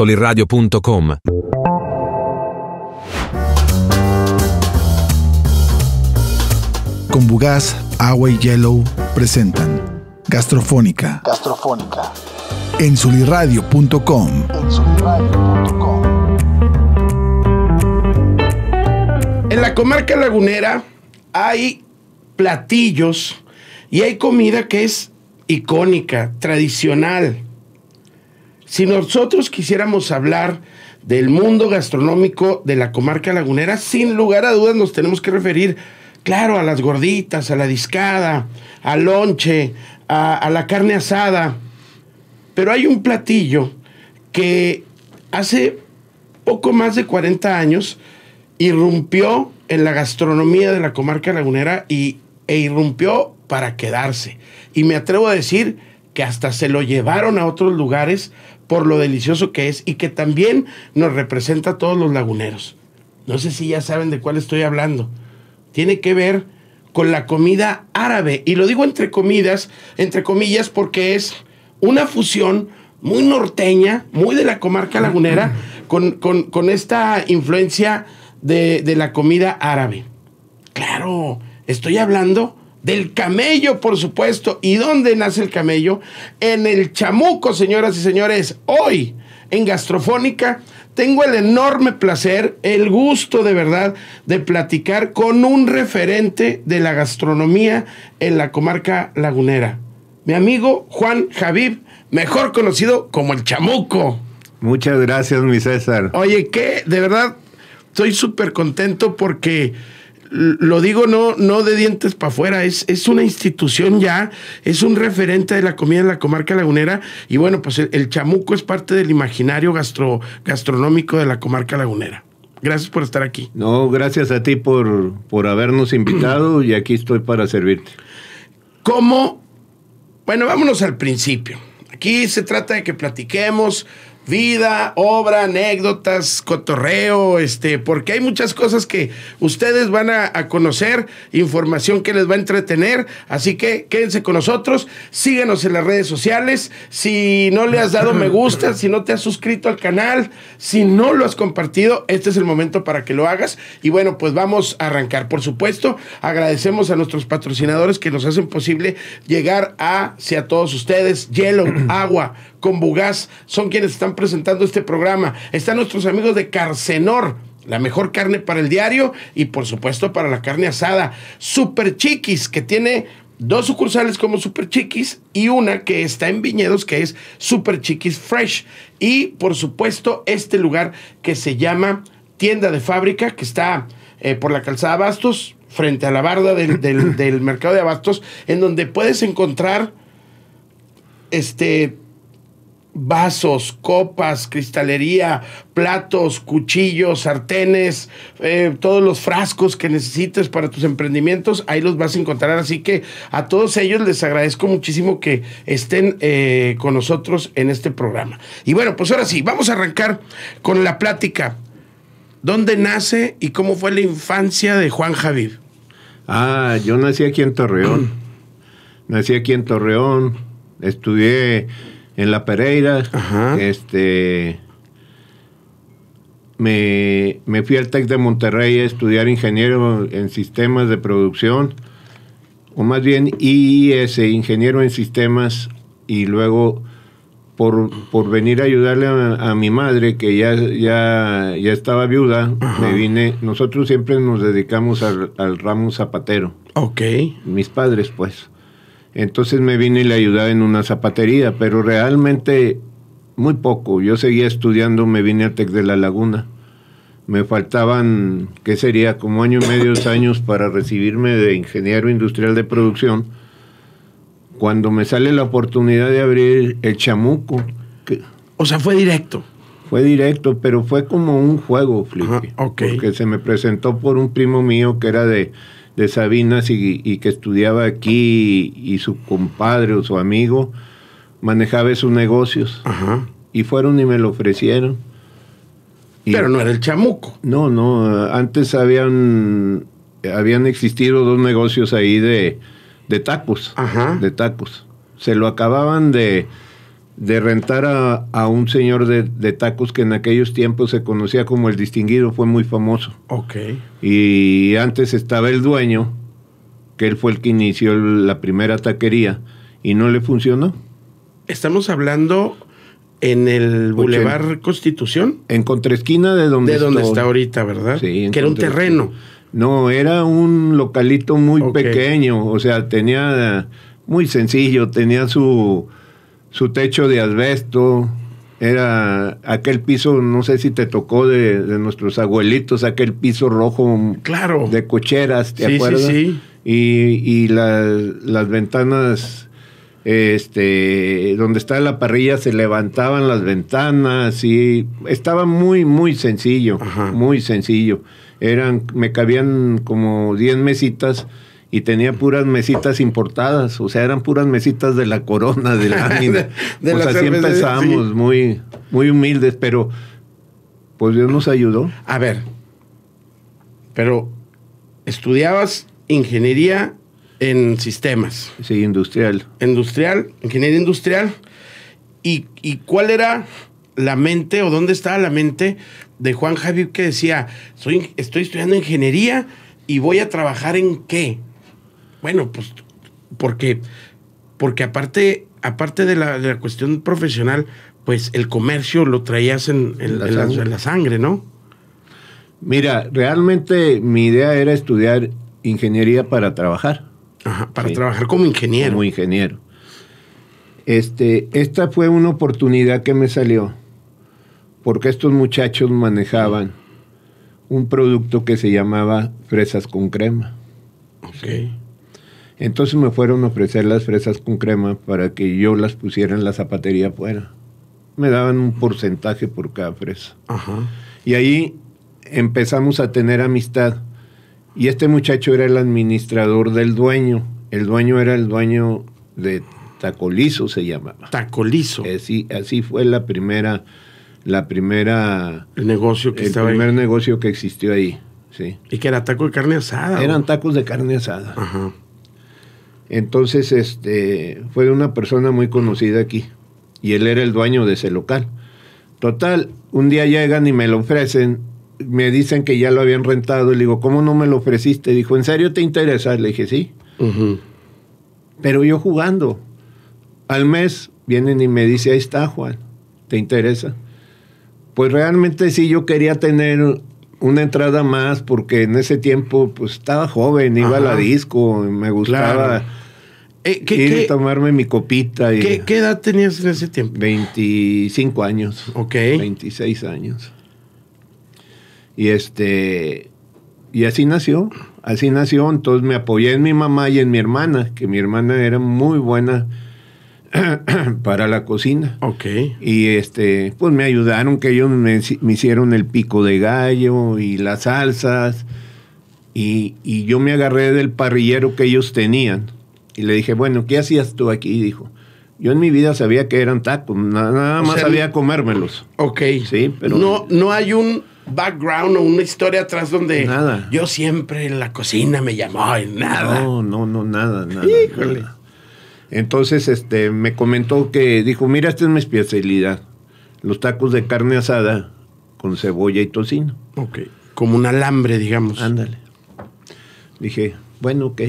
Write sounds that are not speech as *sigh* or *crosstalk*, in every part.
solirradio.com. Con Bugaz, Agua y Yellow presentan Gastrofónica. Gastrofónica. En solirradio.com. En la comarca lagunera hay platillos y hay comida que es icónica, tradicional si nosotros quisiéramos hablar del mundo gastronómico de la comarca lagunera, sin lugar a dudas nos tenemos que referir, claro, a las gorditas, a la discada, al lonche, a, la carne asada. Pero hay un platillo que hace poco más de 40 años irrumpió en la gastronomía de la comarca lagunera y, e irrumpió para quedarse. Y me atrevo a decir que hasta se lo llevaron a otros lugares por lo delicioso que es y que también nos representa a todos los laguneros. No sé si ya saben de cuál estoy hablando. Tiene que ver con la comida árabe. Y lo digo entre comidas, entre comillas, porque es una fusión muy norteña, muy de la comarca lagunera, con, esta influencia de, de la comida árabe. Claro, estoy hablando del camello, por supuesto. ¿Y dónde nace el camello? En el chamuco, señoras y señores. Hoy, en Gastrofónica, tengo el enorme placer, el gusto de verdad, de platicar con un referente de la gastronomía en la comarca lagunera. Mi amigo Juan Javib, mejor conocido como el chamuco. Muchas gracias, mi César. Oye, que de verdad, estoy súper contento porque lo digo no, no de dientes para afuera, es, una institución ya, es un referente de la comida en la comarca lagunera y bueno, pues el, chamuco es parte del imaginario gastronómico de la comarca lagunera. Gracias por estar aquí. No, gracias a ti por, por habernos invitado *clears throat* y aquí estoy para servirte. ¿Cómo? Bueno, vámonos al principio. Aquí se trata de que platiquemos vida, obra, anécdotas, cotorreo, este, porque hay muchas cosas que ustedes van a, conocer, información que les va a entretener, así que quédense con nosotros, síguenos en las redes sociales, si no le has dado me gusta, si no te has suscrito al canal, si no lo has compartido, este es el momento para que lo hagas y bueno, pues vamos a arrancar, por supuesto, agradecemos a nuestros patrocinadores que nos hacen posible llegar hacia todos ustedes, hielo, agua, con Bugaz son quienes están presentando este programa. Están nuestros amigos de Carcenor. La mejor carne para el diario y por supuesto para la carne asada. Super Chiquis, que tiene dos sucursales como Super Chiquis y una que está en Viñedos que es Super Chiquis Fresh. Y por supuesto este lugar que se llama Tienda de Fábrica, que está eh, por la calzada Abastos frente a la barda del, del mercado de abastos, en donde puedes encontrar este vasos, copas, cristalería, platos, cuchillos, sartenes, eh, todos los frascos que necesites para tus emprendimientos, ahí los vas a encontrar. Así que a todos ellos les agradezco muchísimo que estén eh, con nosotros en este programa. Y bueno, pues ahora sí, vamos a arrancar con la plática. ¿Dónde nace y cómo fue la infancia de Juan Javier Ah, yo nací aquí en Torreón. *clears throat* nací aquí en Torreón, estudié en La Pereira. Este. Me, fui al TEC de Monterrey a estudiar ingeniero en sistemas de producción, o más bien IIS, e ingeniero en sistemas, y luego por, por venir a ayudarle a, mi madre, que ya, ya, ya estaba viuda, me vine. Nosotros siempre nos dedicamos al, al ramo zapatero. Ok. Mis padres, pues. Entonces me vine y le ayudaba en una zapatería, pero realmente muy poco. Yo seguía estudiando, me vine al TEC de la Laguna. Me faltaban, ¿qué sería? Como año y medio, dos años para recibirme de ingeniero industrial de producción. Cuando me sale la oportunidad de abrir el chamuco. o sea, fue directo. Fue directo, pero fue como un juego, Flippy. Porque se me presentó por un primo mío que era de de Sabinas y, que estudiaba aquí y, su compadre o su amigo manejaba esos negocios. Y fueron y me lo ofrecieron. Pero no era el chamuco. No, no, antes habían, habían existido dos negocios ahí de, de tacos. Ajá. De tacos. Se lo acababan de de rentar a, un señor de, tacos que en aquellos tiempos se conocía como el distinguido, fue muy famoso. Ok. Y antes estaba el dueño, que él fue el que inició la primera taquería, y no le funcionó. Estamos hablando en el Boulevard Constitución. En contraesquina de donde, de donde está ahorita, ¿verdad? Sí. Que era un terreno. No, era un localito muy pequeño, o sea, tenía muy sencillo, tenía su su techo de asbesto, era aquel piso, no sé si te tocó de, nuestros abuelitos, aquel piso rojo claro. de cocheras, ¿te acuerdas? Sí, sí. Y, y las, ventanas este, donde está la parrilla se levantaban las ventanas y estaba muy, muy sencillo, muy sencillo. Eran, me cabían como 10 mesitas y tenía puras mesitas importadas, o sea, eran puras mesitas de la corona, de la *laughs* de, de o sea, así empezamos, muy, muy humildes, pero pues Dios nos ayudó. A ver, pero estudiabas ingeniería en sistemas. Sí, industrial. Industrial, ingeniería industrial. ¿Y, cuál era la mente o dónde estaba la mente de Juan Javier que decía, estoy estudiando ingeniería y voy a trabajar en qué? Bueno, pues porque, porque aparte, aparte de la, cuestión profesional, pues el comercio lo traías en, en, la, sangre. ¿no? Mira, realmente mi idea era estudiar ingeniería para trabajar. Ajá, para trabajar como ingeniero. Como ingeniero. Este, esta fue una oportunidad que me salió porque estos muchachos manejaban un producto que se llamaba fresas con crema. Ok. Entonces me fueron a ofrecer las fresas con crema para que yo las pusiera en la zapatería afuera. Me daban un porcentaje por cada fresa. Ajá. Y ahí empezamos a tener amistad. Y este muchacho era el administrador del dueño. El dueño era el dueño de Tacolizo, se llamaba. Tacolizo. Eh, así, fue la primera, la primera. El negocio que el estaba primer negocio que existió ahí. Sí. Y que era taco de carne asada. Eran tacos de carne asada. Ajá. Entonces, este, fue una persona muy conocida aquí y él era el dueño de ese local. Total, un día llegan y me lo ofrecen, me dicen que ya lo habían rentado, le digo, ¿cómo no me lo ofreciste? Dijo, ¿en serio te interesa? Le dije, sí. Pero yo jugando, al mes vienen y me dice, ahí está Juan, ¿te interesa? Pues realmente sí, yo quería tener una entrada más porque en ese tiempo pues estaba joven, iba a la disco, me gustaba. Eh, ir tomarme mi copita. Y ¿qué, edad tenías en ese tiempo? 25 años. Ok. 26 años. Y este. Y así nació. Así nació. Entonces me apoyé en mi mamá y en mi hermana, que mi hermana era muy buena *clears throat* para la cocina. Ok. Y este, pues me ayudaron, que ellos me, hicieron el pico de gallo y las salsas. Y, y, yo me agarré del parrillero que ellos tenían. Y le dije, bueno, ¿qué hacías tú aquí? dijo, yo en mi vida sabía que eran tacos, nada, más sabía comérmelos. Ok. Sí, pero. No, no hay un background o una historia atrás donde. Nada. Yo siempre en la cocina me llamó y nada. No, no, no, nada, nada. Híjole. Entonces, este, me comentó que dijo: Mira, esta es mi especialidad. Los tacos de carne asada con cebolla y tocino. Ok. Como un alambre, digamos. Ándale. Dije, bueno, ok.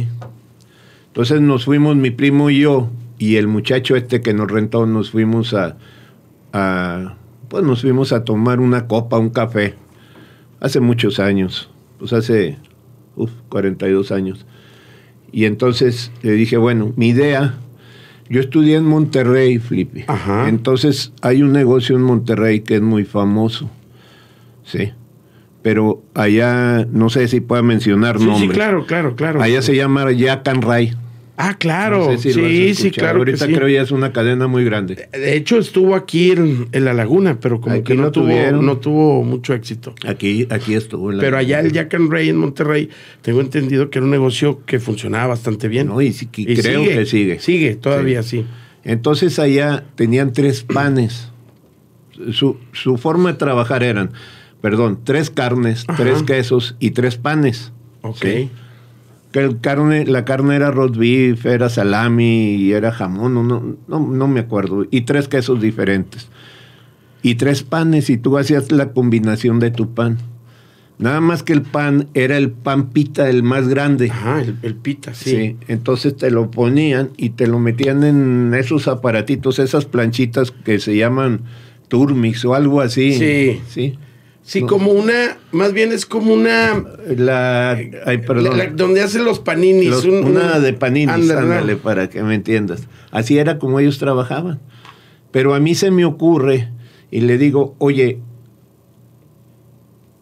Entonces nos fuimos mi primo y yo y el muchacho este que nos rentó, nos fuimos a, pues nos fuimos a tomar una copa, un café, hace muchos años, pues hace 42 años. Y entonces le dije, bueno, mi idea, yo estudié en Monterrey, Felipe, Entonces hay un negocio en Monterrey que es muy famoso, ¿sí? pero allá, no sé si pueda mencionar nombres. Sí, claro, claro, claro. Allá se llama Yacan Ray. Ah, claro. sí, sí, claro. Ahorita que creo ya es una cadena muy grande. De hecho, estuvo aquí en, La Laguna, pero como que no tuvo, mucho éxito. Aquí, aquí estuvo. pero allá el Yacan Ray en Monterrey, tengo entendido que era un negocio que funcionaba bastante bien. No, y, sí, creo que sigue. Sigue, todavía sí. Entonces allá tenían tres panes. Su, su forma de trabajar eran perdón, tres carnes, tres quesos y tres panes. Ok. Que el carne, la carne era roast beef, era salami y era jamón, no, no, no, me acuerdo. Y tres quesos diferentes. Y tres panes, y tú hacías la combinación de tu pan. Nada más que el pan era el pan pita, el más grande. Ajá, el, pita, sí. sí. Entonces te lo ponían y te lo metían en esos aparatitos, esas planchitas que se llaman turmix o algo así. Sí. Sí. Sí, como una, más bien es como una... La, ay, perdón. donde hacen los paninis. una de paninis, ándale, para que me entiendas. Así era como ellos trabajaban. Pero a mí se me ocurre y le digo, oye,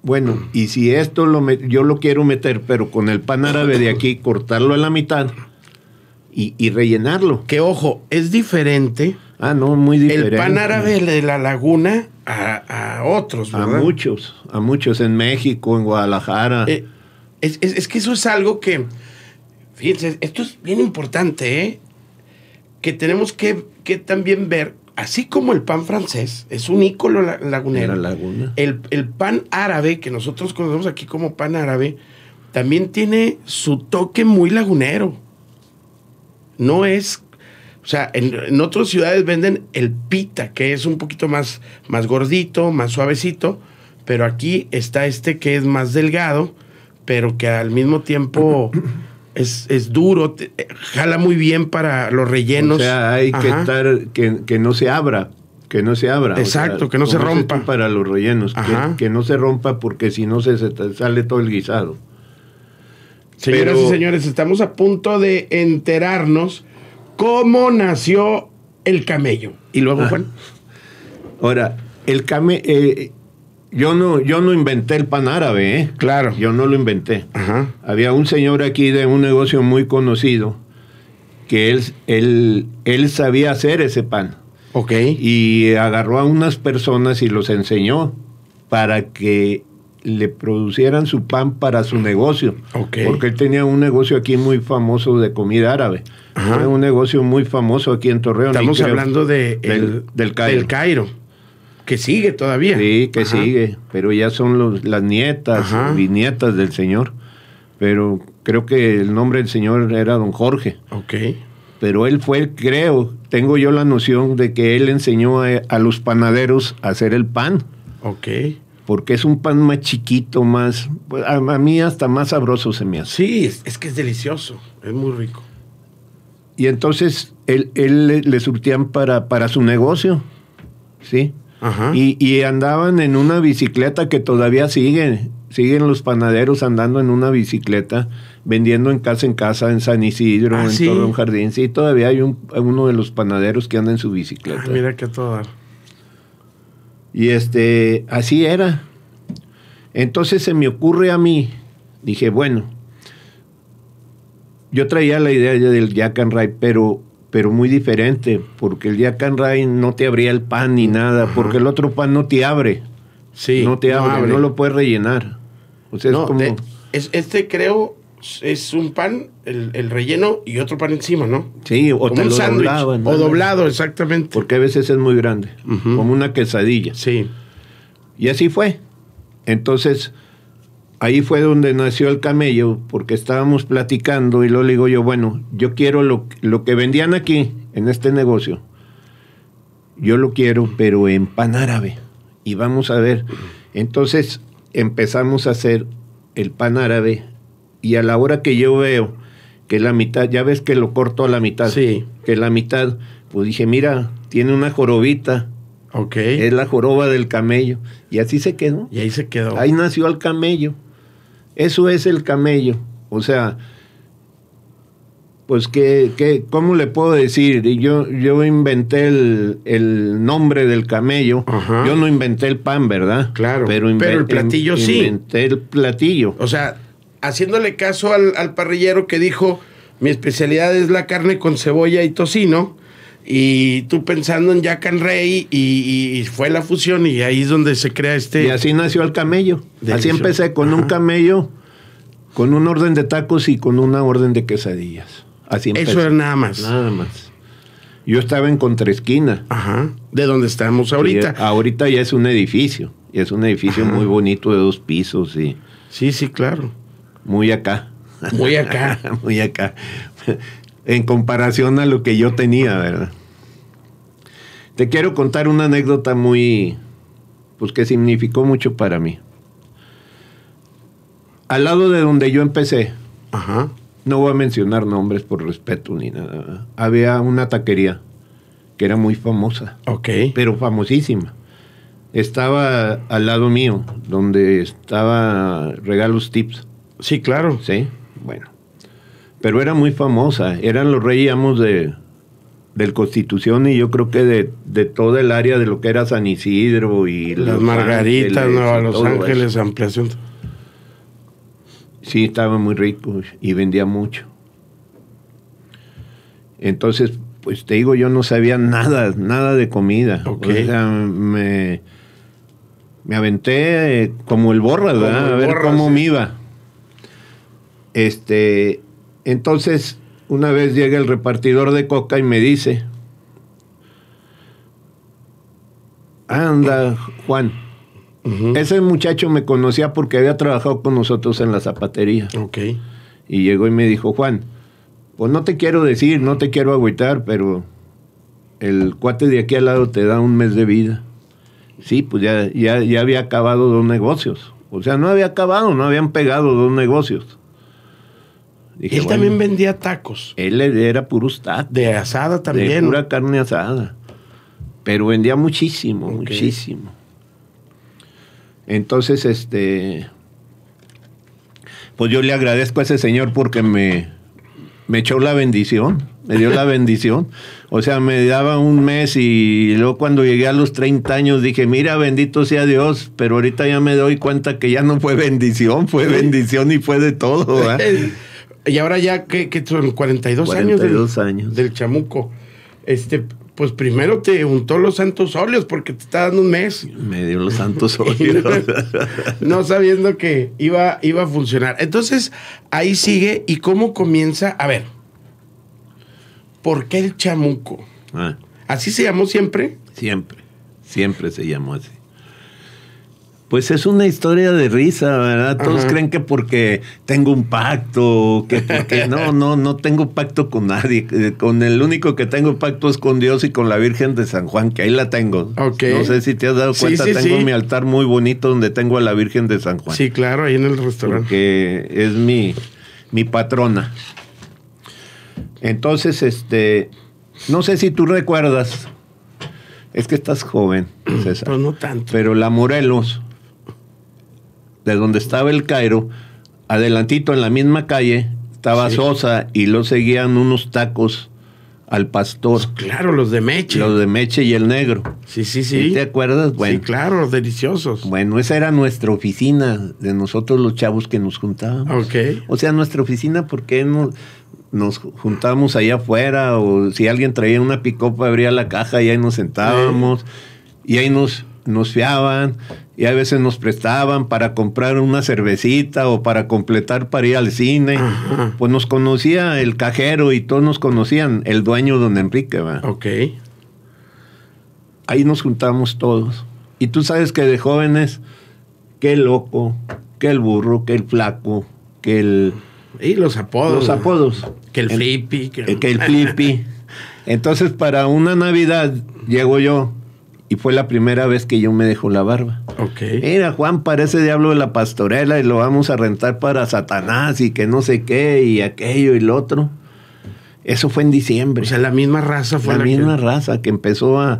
bueno, y si esto lo yo lo quiero meter, pero con el pan árabe de aquí, cortarlo a la mitad y, y rellenarlo. Que ojo, es diferente Ah, no, muy diferente. El pan árabe de la laguna a, otros, ¿verdad? A muchos, a muchos en México, en Guadalajara. Eh, es, que eso es algo que, fíjense, esto es bien importante, ¿eh? Que tenemos que, también ver, así como el pan francés es un ícono lagunero, laguna. El, el pan árabe, que nosotros conocemos aquí como pan árabe, también tiene su toque muy lagunero. No es o sea, en, otras ciudades venden el pita, que es un poquito más, más gordito, más suavecito, pero aquí está este que es más delgado, pero que al mismo tiempo *coughs* es, duro, jala muy bien para los rellenos. O sea, hay que estar, que, no se abra. Que no se abra. Exacto, que no se rompa. Para los rellenos, que, no se rompa porque si no se, sale todo el guisado. Señoras y señores, estamos a punto de enterarnos ¿Cómo nació el camello? Y luego, ah. Juan. Ahora, el camello. Eh, yo no, yo no inventé el pan árabe, ¿eh? Claro. Yo no lo inventé. Había un señor aquí de un negocio muy conocido que él sabía hacer ese pan. Ok. Y agarró a unas personas y los enseñó para que le producieran su pan para su negocio. Porque él tenía un negocio aquí muy famoso de comida árabe. un negocio muy famoso aquí en Torreón. Estamos hablando de del, el, Cairo. Que sigue todavía. Sí, que sigue. Pero ya son las nietas, y bisnietas del señor. Pero creo que el nombre del señor era don Jorge. Ok. Pero él fue, creo, tengo yo la noción de que él enseñó a, a los panaderos a hacer el pan. Ok porque es un pan más chiquito, más, pues, a, mí hasta más sabroso se me hace. Sí, es, que es delicioso, es muy rico. Y entonces él, le, surtían para, para su negocio, ¿sí? Ajá. Y, andaban en una bicicleta que todavía siguen. siguen los panaderos andando en una bicicleta, vendiendo en casa en casa, en San Isidro, ah, en todo un jardín. Sí, todavía hay uno de los panaderos que anda en su bicicleta. Ah, mira que todo y este, así era. Entonces se me ocurre a mí, dije, bueno, yo traía la idea del Jack and Ray, pero, pero muy diferente, porque el Jack and Ray no te abría el pan ni nada, porque el otro pan no te abre. Sí, no te abre, no, lo puedes rellenar. O eh, es este creo es un pan, el, relleno y otro pan encima, ¿no? Sí, o O doblado, exactamente. Porque a veces es muy grande, como una quesadilla. Sí. Y así fue. Entonces, ahí fue donde nació el camello, porque estábamos platicando y luego le digo yo, bueno, yo quiero lo, lo que vendían aquí, en este negocio. Yo lo quiero, pero en pan árabe. Y vamos a ver. Entonces empezamos a hacer el pan árabe y a la hora que yo veo que la mitad, ya ves que lo corto a la mitad, sí. que la mitad, pues dije, mira, tiene una jorobita. Ok. Es la joroba del camello. Y así se quedó. Y ahí se quedó. Ahí nació el camello. Eso es el camello. O sea, pues que, ¿cómo le puedo decir? Yo, yo inventé el, el nombre del camello. Yo no inventé el pan, ¿verdad? Claro. Pero, Pero el platillo sí. Inventé el platillo. O sea, haciéndole caso al, parrillero que dijo, mi especialidad es la carne con cebolla y tocino, y tú pensando en Jack and Rey, y, fue la fusión, y ahí es donde se crea este... Y así nació el camello. Así empecé con un camello, con un orden de tacos y con una orden de quesadillas. Así Eso era nada más. Nada más. Yo estaba en Contraesquina. Ajá. De donde estamos ahorita. ahorita ya es un edificio. Y es un edificio muy bonito de dos pisos y... Sí, sí, claro muy acá. Muy acá. *laughs* muy acá. en comparación a lo que yo tenía, ¿verdad? Te quiero contar una anécdota muy, pues que significó mucho para mí. Al lado de donde yo empecé, Ajá. no voy a mencionar nombres por respeto ni nada, había una taquería que era muy famosa. Ok. Pero famosísima. Estaba al lado mío, donde estaba Regalos Tips. Sí, claro. Sí, bueno. Pero era muy famosa, eran los reyes de, del Constitución y yo creo que de, de todo el área de lo que era San Isidro y Las Margaritas, Nueva Los Ángeles, ampliación. Sí, estaba muy rico y vendía mucho. Entonces, pues te digo, yo no sabía nada, nada de comida. me, me aventé eh, como el borra, a ver cómo me iba. Este, entonces, una vez llega el repartidor de coca y me dice, anda, Juan, ese muchacho me conocía porque había trabajado con nosotros en la zapatería. Ok. Y llegó y me dijo, Juan, pues no te quiero decir, no te quiero agüitar, pero el cuate de aquí al lado te da un mes de vida. Sí, pues ya, ya, ya había acabado dos negocios. O sea, no había acabado, no habían pegado dos negocios él también vendía tacos. Él era puro De asada también. De pura carne asada. Pero vendía muchísimo, muchísimo. Entonces, este. Pues yo le agradezco a ese señor porque me, me echó la bendición. Me dio la *laughs* bendición. O sea, me daba un mes y luego cuando llegué a los 30 años dije, mira, bendito sea Dios, pero ahorita ya me doy cuenta que ya no fue bendición, fue bendición y fue de todo. ¿eh? *laughs* Y ahora ya, que son? 42, años, del, años del chamuco. Este, pues primero te untó los santos óleos porque te está dando un mes. Me dio los santos *laughs* óleos. no, sabiendo que iba, iba a funcionar. Entonces, ahí sigue. ¿Y cómo comienza? A ver, ¿por qué el chamuco? Ah. ¿Así se llamó siempre? Siempre, siempre se llamó así pues es una historia de risa, ¿verdad? Todos creen que porque tengo un pacto, que porque *laughs* no, no, no tengo pacto con nadie. Con el único que tengo pacto es con Dios y con la Virgen de San Juan, que ahí la tengo. Okay. No sé si te has dado cuenta, tengo mi altar muy bonito donde tengo a la Virgen de San Juan. Sí, claro, ahí en el restaurante. Porque es mi, mi patrona. Entonces, este, no sé si tú recuerdas. Es que estás joven, *clears throat* César. Pero pues no tanto. Pero la Morelos, de donde estaba el Cairo, adelantito en la misma calle, estaba Sosa y lo seguían unos tacos al pastor. Pues claro, los de Meche. Los de Meche y el negro. Sí, sí, sí. ¿Te acuerdas? Bueno, sí, claro, deliciosos. Bueno, esa era nuestra oficina de nosotros los chavos que nos juntábamos. Ok. O sea, nuestra oficina, porque nos, nos juntábamos allá afuera? O si alguien traía una picopa, abría la caja y ahí nos sentábamos. Y ahí nos, nos fiaban y a veces nos prestaban para comprar una cervecita o para completar para ir al cine. Pues nos conocía el cajero y todos nos conocían, el dueño don Enrique. ¿va? Ok. Ahí nos juntamos todos. Y tú sabes que de jóvenes, qué loco, qué el burro, qué el flaco, qué el... Y los apodos. Los apodos. Que el, flippy. Que el, que el flippy. *laughs* Entonces para una Navidad llego yo y fue la primera vez que yo me dejó la barba. Ok. Mira, Juan, parece diablo de la pastorela y lo vamos a rentar para Satanás y que no sé qué y aquello y lo otro. Eso fue en diciembre. O sea, la misma raza fue la, misma raza que empezó a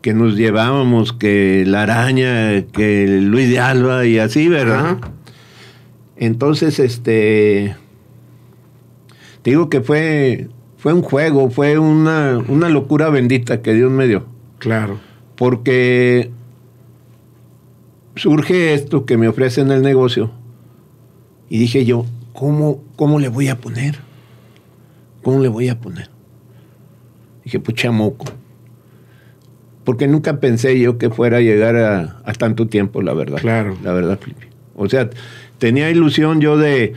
que nos llevábamos, que la araña, que Luis de Alba y así, ¿verdad? Entonces, este, te digo que fue, fue un juego, fue una, una locura bendita que Dios me dio. Claro porque surge esto que me ofrecen el negocio y dije yo, ¿cómo, cómo le voy a poner? ¿Cómo le voy a poner? Dije, pues moco Porque nunca pensé yo que fuera a llegar a, tanto tiempo, la verdad. Claro. La verdad, Felipe. O sea, tenía ilusión yo de,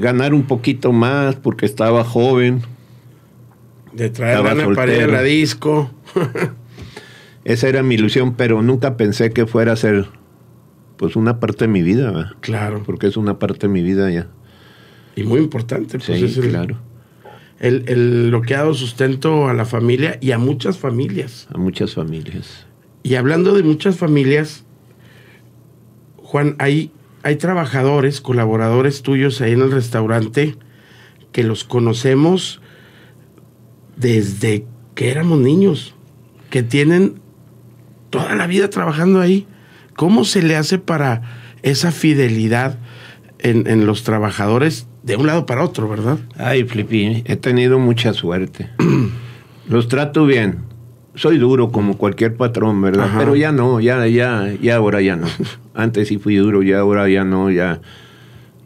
ganar un poquito más porque estaba joven. De traer a la pared *laughs* a esa era mi ilusión, pero nunca pensé que fuera a ser pues una parte de mi vida. Claro. Porque es una parte de mi vida ya. Y muy importante, pues sí, claro. El, el, lo que ha dado sustento a la familia y a muchas familias. A muchas familias. Y hablando de muchas familias, Juan, hay, hay trabajadores, colaboradores tuyos ahí en el restaurante que los conocemos desde que éramos niños, que tienen toda la vida trabajando ahí. ¿Cómo se le hace para esa fidelidad en, los trabajadores de un lado para otro, verdad? Ay, Flipi, he tenido mucha suerte. *clears throat* los trato bien. Soy duro como cualquier patrón, ¿verdad? Pero ya no, ya, ya, ya ahora ya no. *laughs* Antes sí fui duro, ya ahora ya no, ya,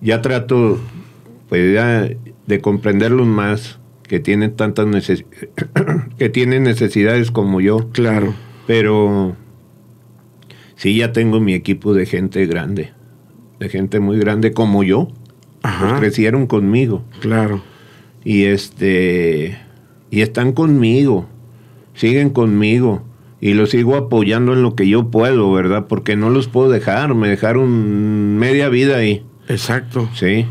ya trato, pues de comprenderlos más que tienen tantas *clears throat* que tienen necesidades como yo. Claro. Pero sí, ya tengo mi equipo de gente grande, de gente muy grande como yo. Pues crecieron conmigo. Claro. Y este y están conmigo, siguen conmigo y los sigo apoyando en lo que yo puedo, ¿verdad? Porque no los puedo dejar, me dejaron media vida ahí. Exacto. Sí.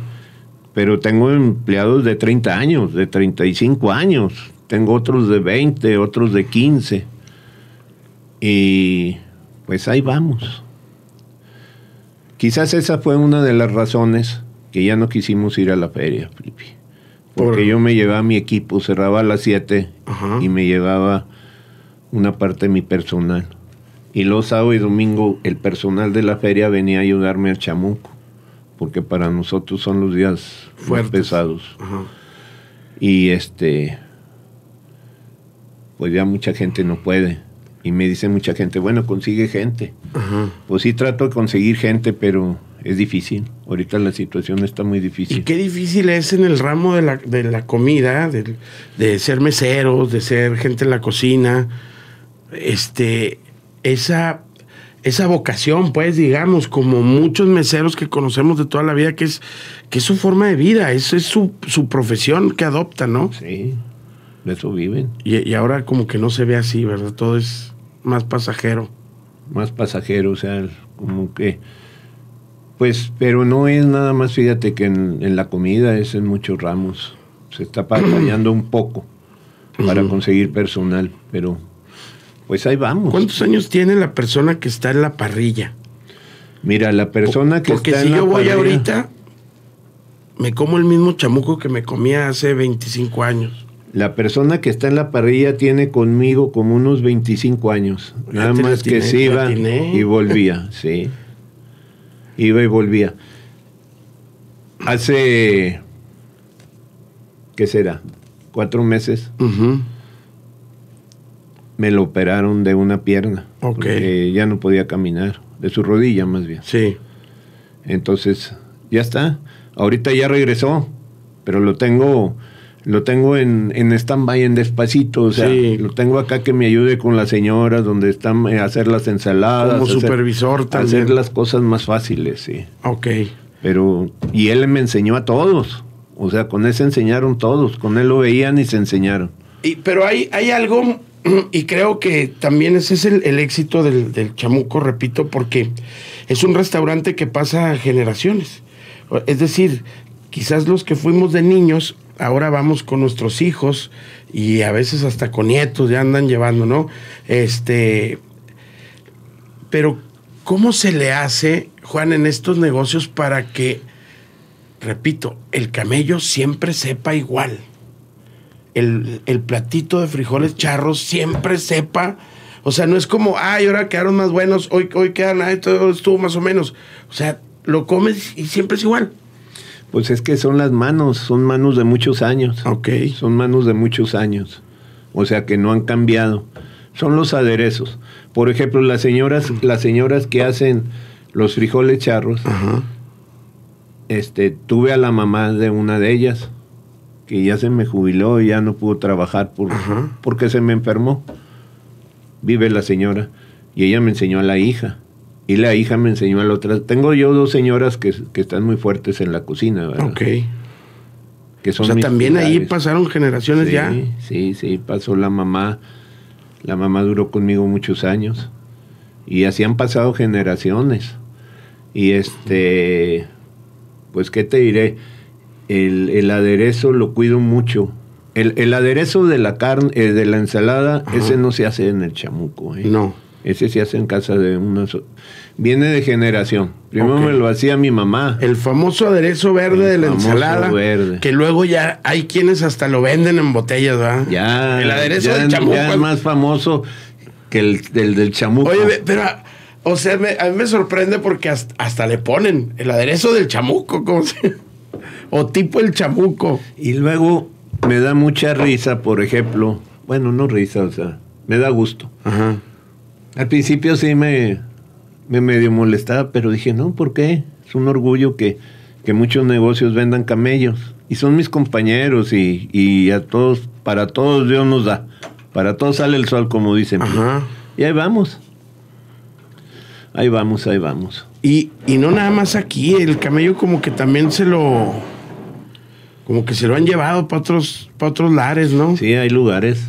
Pero tengo empleados de 30 años, de 35 años, tengo otros de 20, otros de 15. Y pues ahí vamos. Quizás esa fue una de las razones que ya no quisimos ir a la feria, Porque yo me llevaba mi equipo, cerraba a las 7 y me llevaba una parte de mi personal. Y los sábados y domingo el personal de la feria venía a ayudarme al chamuco, porque para nosotros son los días fuertes, pesados. Y este, pues ya mucha gente no puede. Y me dice mucha gente, bueno, consigue gente. Pues sí trato de conseguir gente, pero es difícil. Ahorita la situación está muy difícil. ¿Y qué difícil es en el ramo de la, de la comida, de, ser meseros, de ser gente en la cocina? Este, esa, esa vocación, pues, digamos, como muchos meseros que conocemos de toda la vida, que es, que su forma de vida, es, su, su profesión que adopta, ¿no? Sí, de eso viven. Y, ahora como que no se ve así, ¿verdad? Todo es más pasajero. Más pasajero, o sea, como que... Pues, pero no es nada más, fíjate que en, la comida es en muchos ramos. Se está batallando un poco para conseguir personal, pero pues ahí vamos. ¿Cuántos años tiene la persona que está en la parrilla? Mira, la persona que Porque está si en la yo voy ahorita, me como el mismo chamuco que me comía hace 25 años. La persona que está en la parrilla tiene conmigo como unos 25 años. Nada más que se iba y volvía, sí. Iba y volvía. Hace, ¿qué será? Cuatro meses. Me lo operaron de una pierna. Ok. Ya no podía caminar. De su rodilla, más bien. Sí. Entonces, ya está. Ahorita ya regresó, pero lo tengo lo tengo en, en stand-by, en despacito. O sea, lo tengo acá que me ayude con las señoras, donde están a eh, hacer las ensaladas. Como supervisor también. Hacer las cosas más fáciles, sí. Ok. Pero, y él me enseñó a todos. O sea, con él se enseñaron todos. Con él lo veían y se enseñaron. Y, pero hay, hay algo, *clears throat* y creo que también ese es el, éxito del, del, chamuco, repito, porque es un restaurante que pasa generaciones. Es decir, quizás los que fuimos de niños ahora vamos con nuestros hijos y a veces hasta con nietos ya andan llevando, ¿no? Este, pero ¿cómo se le hace, Juan, en estos negocios para que, repito, el camello siempre sepa igual? El, platito de frijoles charros siempre sepa o sea, no es como, ay, ahora quedaron más buenos, hoy, hoy quedan, ay, todo estuvo más o menos. O sea, lo comes y siempre es igual. Pues es que son las manos, son manos de muchos años. Ok. Son manos de muchos años. O sea que no han cambiado. Son los aderezos. Por ejemplo, las señoras, mm. las señoras que hacen los frijoles charros, este, tuve a la mamá de una de ellas, que ya se me jubiló y ya no pudo trabajar por, porque se me enfermó. Vive la señora. Y ella me enseñó a la hija. Y la hija me enseñó a la otra. Tengo yo dos señoras que, están muy fuertes en la cocina, ¿verdad? Ok. Que son o sea, también ahí pasaron generaciones ya. Sí, sí, pasó la mamá. La mamá duró conmigo muchos años. Y así han pasado generaciones. Y este, pues, ¿qué te diré? El, aderezo lo cuido mucho. El, aderezo de la carne, eh, de la ensalada, ese no se hace en el chamuco. ¿eh? No. Ese se hace en casa de uno Viene de generación. Primero me lo hacía mi mamá. El famoso aderezo verde de la ensalada. Verde. Que luego ya hay quienes hasta lo venden en botellas, ¿verdad? Ya. El aderezo del chamuco. Ya es más famoso que el del, chamuco. Oye, pero... O sea, a mí me sorprende porque hasta, le ponen el aderezo del chamuco, como se, *laughs* o tipo el chamuco. Y luego me da mucha risa, por ejemplo, bueno, no risa, o sea, me da gusto. Ajá. Al principio sí me, medio molestaba, pero dije, no, ¿por qué? Es un orgullo que, muchos negocios vendan camellos. Y son mis compañeros y, y, a todos, para todos Dios nos da. Para todos sale el sol, como dicen. Y ahí vamos. Ahí vamos, ahí vamos. Y, y no nada más aquí, el camello como que también se lo... Como que se lo han llevado para otros, para otros lares, ¿no? Sí, hay lugares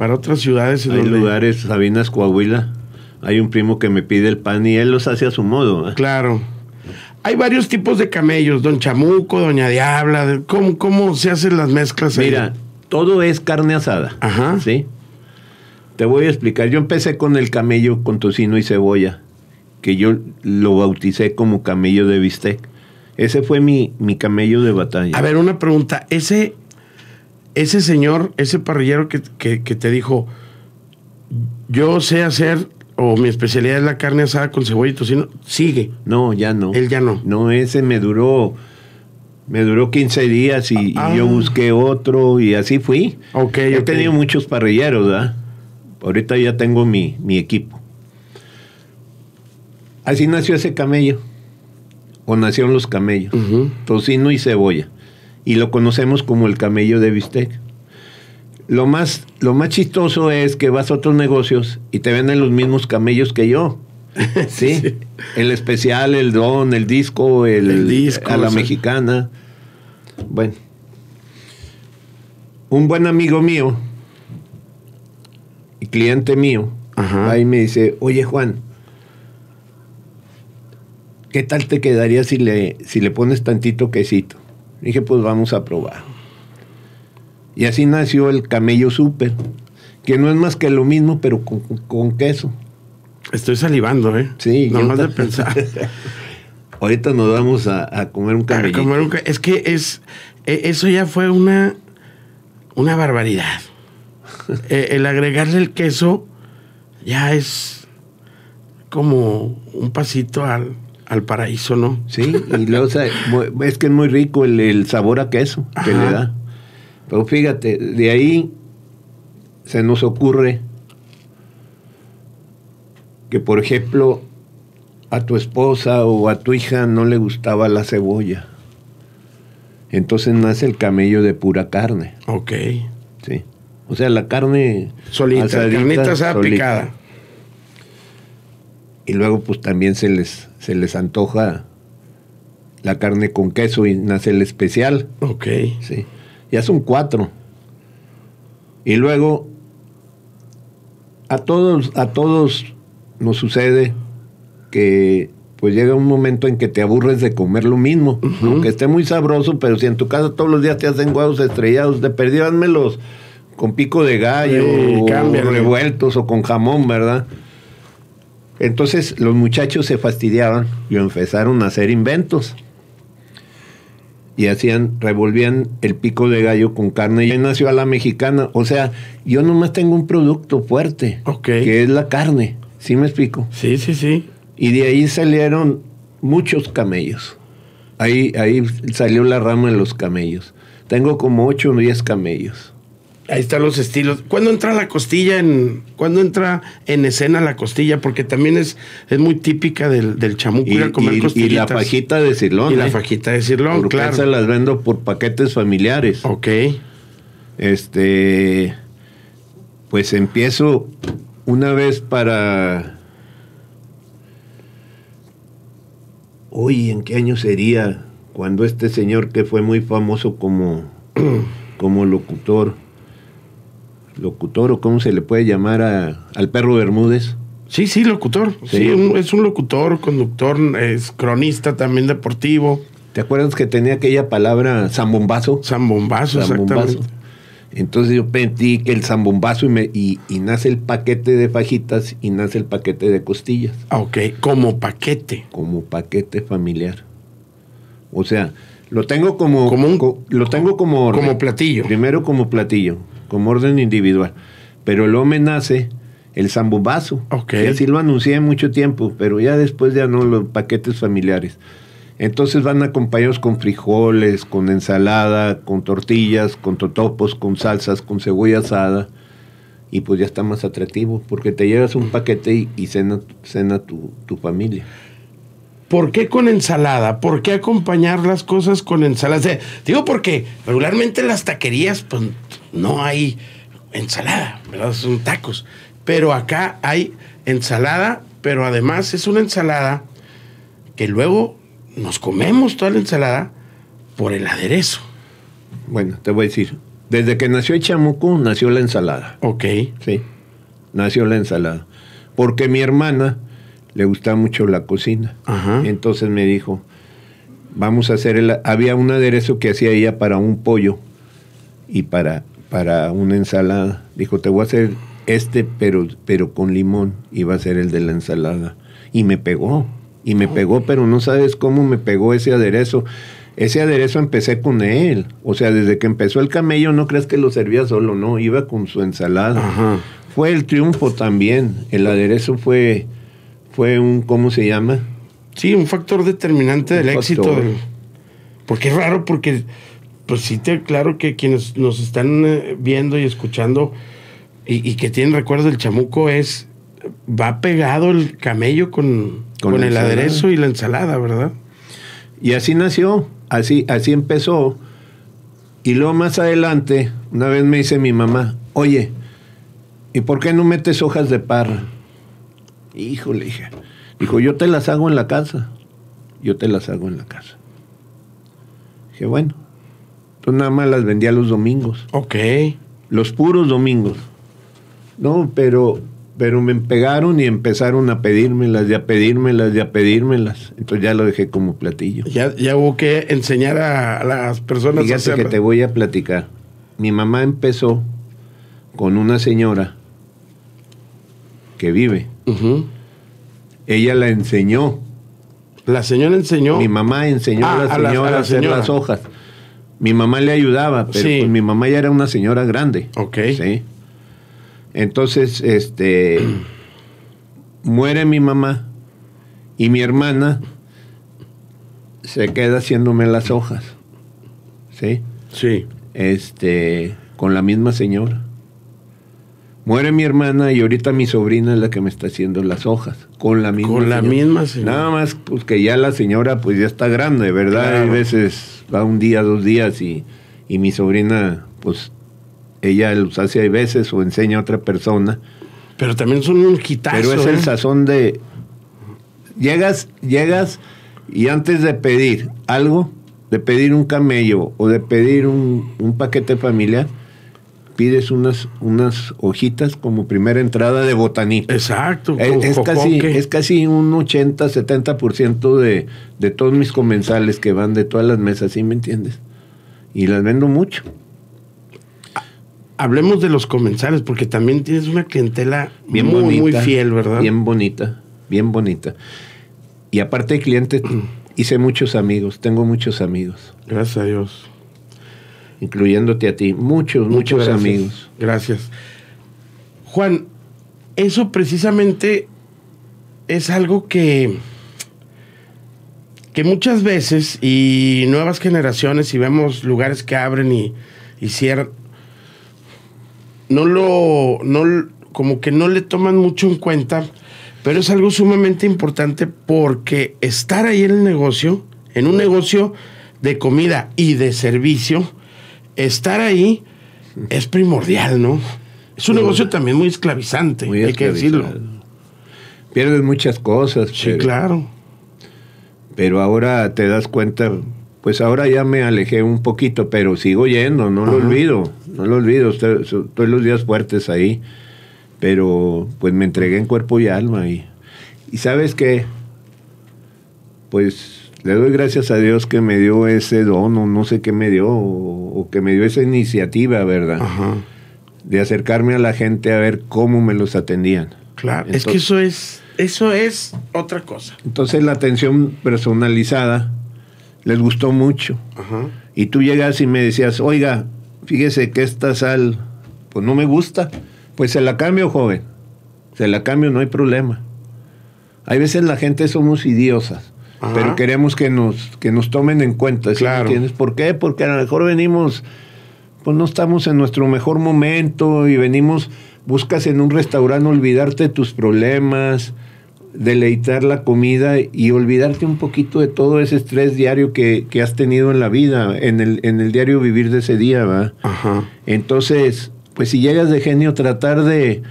para otras ciudades. En lugares, Sabinas, Coahuila. Hay un primo que me pide el pan y él los hace a su modo. ¿eh? Claro. Hay varios tipos de camellos, don Chamuco, doña Diabla, ¿cómo, cómo se hacen las mezclas ahí? Mira, todo es carne asada. Ajá. ¿Sí? Te voy a explicar. Yo empecé con el camello con tocino y cebolla, que yo lo bauticé como camello de bistec. Ese fue mi, mi camello de batalla. A ver, una pregunta. ¿Ese ese señor, ese parrillero que, te dijo, yo sé hacer, o mi especialidad es la carne asada con cebolla y tocino, sigue. No, ya no. Él ya no. No, ese me duró, me duró 15 días y, ah. yo busqué otro y así fui. Yo He tenido muchos parrilleros, ¿ah? Ahorita ya tengo mi, mi equipo. Así nació ese camello. O nacieron los camellos. Tocino y cebolla y lo conocemos como el camello de bistec. Lo más, lo más chistoso es que vas a otros negocios y te venden los mismos camellos que yo. *laughs* ¿Sí? El especial, el don, el disco, el, disco, a la mexicana. Bueno. Un buen amigo mío y cliente mío, ahí me dice, oye Juan, ¿qué tal te quedaría si le, si le pones tantito quesito? Dije, pues vamos a probar. Y así nació el camello súper, que no es más que lo mismo, pero con, queso. Estoy salivando, ¿eh? Sí. Nomás de pensar. *laughs* Ahorita nos vamos a, a comer un camello. Es que es, e, eso ya fue una, una barbaridad. *laughs* E, el agregarle el queso ya es como un pasito al, al paraíso, ¿no? Sí, y es que es muy rico el, el sabor a queso que le da. Pero fíjate, de ahí se nos ocurre que, por ejemplo, a tu esposa o a tu hija no le gustaba la cebolla. Entonces nace el camello de pura carne. Ok. Sí. O sea, la carne. Solita, asadita, carnita solita. picada y luego pues también se les, se les antoja la carne con queso y nace el especial. Ok. Sí. Ya son cuatro. Y luego, a todos, a todos nos sucede que pues llega un momento en que te aburres de comer lo mismo, aunque esté muy sabroso, pero si en tu casa todos los días te hacen huevos estrellados, de perdido, melos con pico de gallo, revueltos o con jamón, ¿verdad? Entonces los muchachos se fastidiaban y empezaron a hacer inventos. Y hacían, revolvían el pico de gallo con carne y ahí nació a la mexicana. O sea, yo nomás tengo un producto fuerte, que es la carne. ¿Sí me explico? Sí, sí, sí. Y de ahí salieron muchos camellos. Ahí, ahí salió la rama de los camellos. Tengo como 8 o 10 camellos. Ahí están los estilos. ¿Cuándo entra la costilla en, cuándo entra en escena la costilla? Porque también es, es muy típica del, del chamuco y, la fajita de cirlón. Y la ¿eh? fajita de cirlón, claro. las vendo por paquetes familiares. Ok. Este, pues empiezo una vez para... Uy, ¿en qué año sería? Cuando este señor que fue muy famoso como, *clears throat* como locutor locutor o cómo se le puede llamar al perro Bermúdez. Sí, sí, locutor. Sí, es un locutor, conductor, es cronista también deportivo. ¿Te acuerdas que tenía aquella palabra zambombazo? Zambombazo, exactamente. Entonces yo pedí que el zambombazo y, me, y, nace el paquete de fajitas y nace el paquete de costillas. Ah, ok, como paquete. Como paquete familiar. O sea, lo tengo como, como lo tengo como como platillo. Primero como platillo como orden individual. Pero el hombre nace el zambobazo... ...y así lo anuncié mucho tiempo, pero ya después ya no, los paquetes familiares. Entonces van acompañados con frijoles, con ensalada, con tortillas, con totopos, con salsas, con cebolla asada. Y pues ya está más atractivo, porque te llevas un paquete y, cena, cena tu, tu, familia. ¿Por qué con ensalada? ¿Por qué acompañar las cosas con ensalada? digo porque regularmente las taquerías, pues no hay ensalada, ¿verdad? Son tacos. Pero acá hay ensalada, pero además es una ensalada que luego nos comemos toda la ensalada por el aderezo. Bueno, te voy a decir, desde que nació el chamuco, nació la ensalada. Ok. Sí, nació la ensalada. Porque mi hermana le gustaba mucho la cocina. Ajá. Entonces me dijo, vamos a hacer el... Había un aderezo que hacía ella para un pollo y para para una ensalada. Dijo, te voy a hacer este, pero, pero con limón. Iba a ser el de la ensalada. Y me pegó. Y me oh. pegó, pero no sabes cómo me pegó ese aderezo. Ese aderezo empecé con él. O sea, desde que empezó el camello, no crees que lo servía solo, no. Iba con su ensalada. Fue el triunfo también. El aderezo fue, fue un, ¿cómo se llama? Sí, un factor determinante del éxito. Porque es raro, porque pues sí claro que quienes nos están eh, viendo y escuchando y, que tienen recuerdo del chamuco es va pegado el camello con, con, el aderezo y la ensalada, ¿verdad? Y así nació, así, así empezó. Y luego más adelante, una vez me dice mi mamá, oye, ¿y por qué no metes hojas de parra? le dije. Dijo, yo te las hago en la casa. Yo te las hago en la casa. Dije, bueno, entonces nada más las vendía los domingos. Ok. Los puros domingos. No, pero, pero me pegaron y empezaron a pedírmelas, ya pedírmelas, a pedírmelas. Entonces ya lo dejé como platillo. Ya, hubo que enseñar a, las personas. Fíjate a hacer... que te voy a platicar. Mi mamá empezó con una señora que vive. Ella la enseñó. La señora enseñó. Mi mamá enseñó a ah, la señora a, hacer las hojas. Mi mamá le ayudaba, pero pues mi mamá ya era una señora grande. Ok. ¿sí? Entonces, este, *clears throat* muere mi mamá y mi hermana se queda haciéndome las hojas. ¿Sí? Sí. Este, con la misma señora. Muere mi hermana y ahorita mi sobrina es la que me está haciendo las hojas. Con la misma Con la misma Nada más, pues que ya la señora pues ya está grande, ¿verdad? Claro. veces va un día, dos días y, mi sobrina, pues ella los hace a veces o enseña a otra persona. Pero también son un quitazo. Pero es el ¿eh? sazón de. Llegas, llegas y antes de pedir algo, de pedir un camello o de pedir un, un paquete familiar, pides unas, unas hojitas como primera entrada de botanita. Exacto. Es, casi, un 80, 70% de, de todos mis comensales que van de todas las mesas, ¿sí me entiendes? Y las vendo mucho hablemos de los comensales, porque también tienes una clientela muy, muy fiel, ¿verdad? Bien bonita, bien bonita. Y aparte de clientes, *clears throat* hice muchos amigos, tengo muchos amigos. Gracias a Dios incluyéndote a ti, muchos, muchos, amigos. Gracias. Juan, eso precisamente es algo que, que muchas veces y nuevas generaciones y vemos lugares que abren y, y cierran, no lo, como que no le toman mucho en cuenta, pero es algo sumamente importante porque estar ahí en el negocio, en un negocio de comida y de servicio, estar ahí es primordial, ¿no? Es un negocio también muy esclavizante, hay que decirlo. Pierdes muchas cosas. Sí, claro. Pero ahora te das cuenta, pues ahora ya me alejé un poquito, pero sigo yendo, no lo olvido, no lo olvido, estoy, los días fuertes ahí, pero pues me entregué en cuerpo y alma ahí. y sabes qué, pues le doy gracias a Dios que me dio ese don, o no sé qué me dio, o, que me dio esa iniciativa, ¿verdad? Ajá. De acercarme a la gente a ver cómo me los atendían. Claro, es que eso es, eso es otra cosa. Entonces la atención personalizada les gustó mucho. Y tú llegas y me decías, oiga, fíjese que esta sal, pues no me gusta, pues se la cambio, joven. Se la cambio, no hay problema. Hay veces la gente somos idiosas pero queremos que nos, que nos tomen en cuenta. ¿sí claro. ¿Entiendes? ¿Por qué? Porque a lo mejor venimos, pues no estamos en nuestro mejor momento y venimos, buscas en un restaurante olvidarte de tus problemas, deleitar la comida y olvidarte un poquito de todo ese estrés diario que, has tenido en la vida, en el, en el diario vivir de ese día, ¿va? Entonces, pues si llegas de genio, tratar de,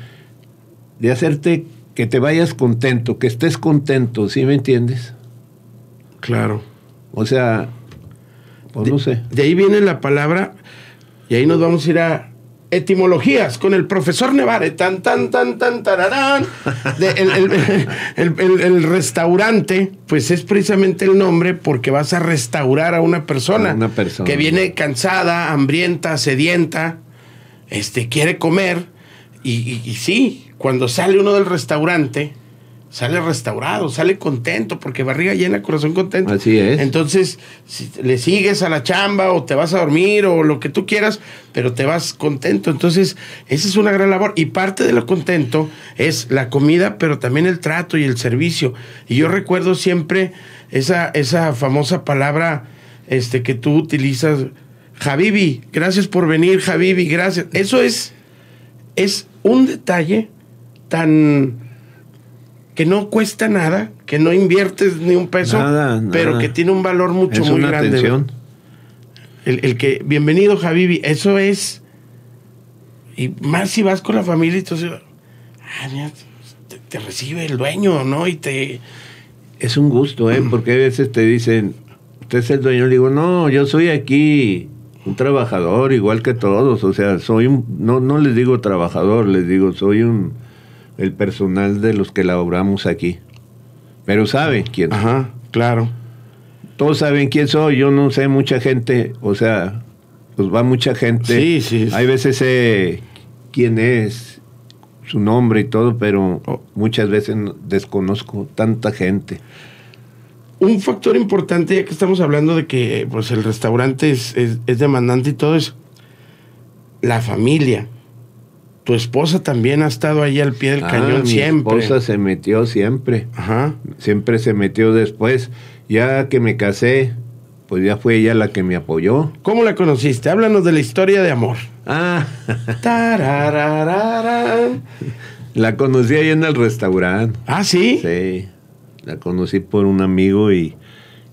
de hacerte que te vayas contento, que estés contento, ¿sí me entiendes? Claro. O sea, pues de, no sé. De ahí viene la palabra, y ahí nos vamos a ir a etimologías con el profesor Nevare. Tan, tan, tan, tan, tararán. *laughs* el, restaurante, pues es precisamente el nombre porque vas a restaurar a una persona. A una persona. Que viene cansada, hambrienta, sedienta, este, quiere comer. Y, y sí, cuando sale uno del restaurante, sale restaurado, sale contento, porque barriga llena, corazón contento. Así es. Entonces, si le sigues a la chamba o te vas a dormir o lo que tú quieras, pero te vas contento. Entonces, esa es una gran labor. Y parte de lo contento es la comida, pero también el trato y el servicio. Y yo recuerdo siempre esa, esa famosa palabra este, que tú utilizas, Javibi, gracias por venir, Javibi, gracias. Eso es, es un detalle tan que no cuesta nada, que no inviertes ni un peso, pero que tiene un valor mucho, es grande. Atención. El, que, bienvenido Javivi, eso es, y más si vas con la familia y ah, te, recibe el dueño, ¿no? Y te... Es un gusto, ¿eh? Mm. Porque a veces te dicen, usted es el dueño, le digo, no, yo soy aquí un trabajador igual que todos, o sea, soy un, no, no les digo trabajador, les digo, soy un el personal de los que obramos aquí. Pero sabe quién. Ajá, claro. Todos saben quién soy, yo no sé mucha gente, o sea, pues va mucha gente. Sí, sí. Hay veces sé quién es, su nombre y todo, pero oh. muchas veces desconozco tanta gente. Un factor importante, ya que estamos hablando de que pues, el restaurante es, es, es demandante y todo, es la familia tu esposa también ha estado ahí al pie del ah, cañón siempre. Mi esposa se metió siempre. Ajá. Siempre se metió después. Ya que me casé, pues ya fue ella la que me apoyó. ¿Cómo la conociste? Háblanos de la historia de amor. Ah. *laughs* la conocí ahí en el restaurante. Ah, sí. Sí. La conocí por un amigo y,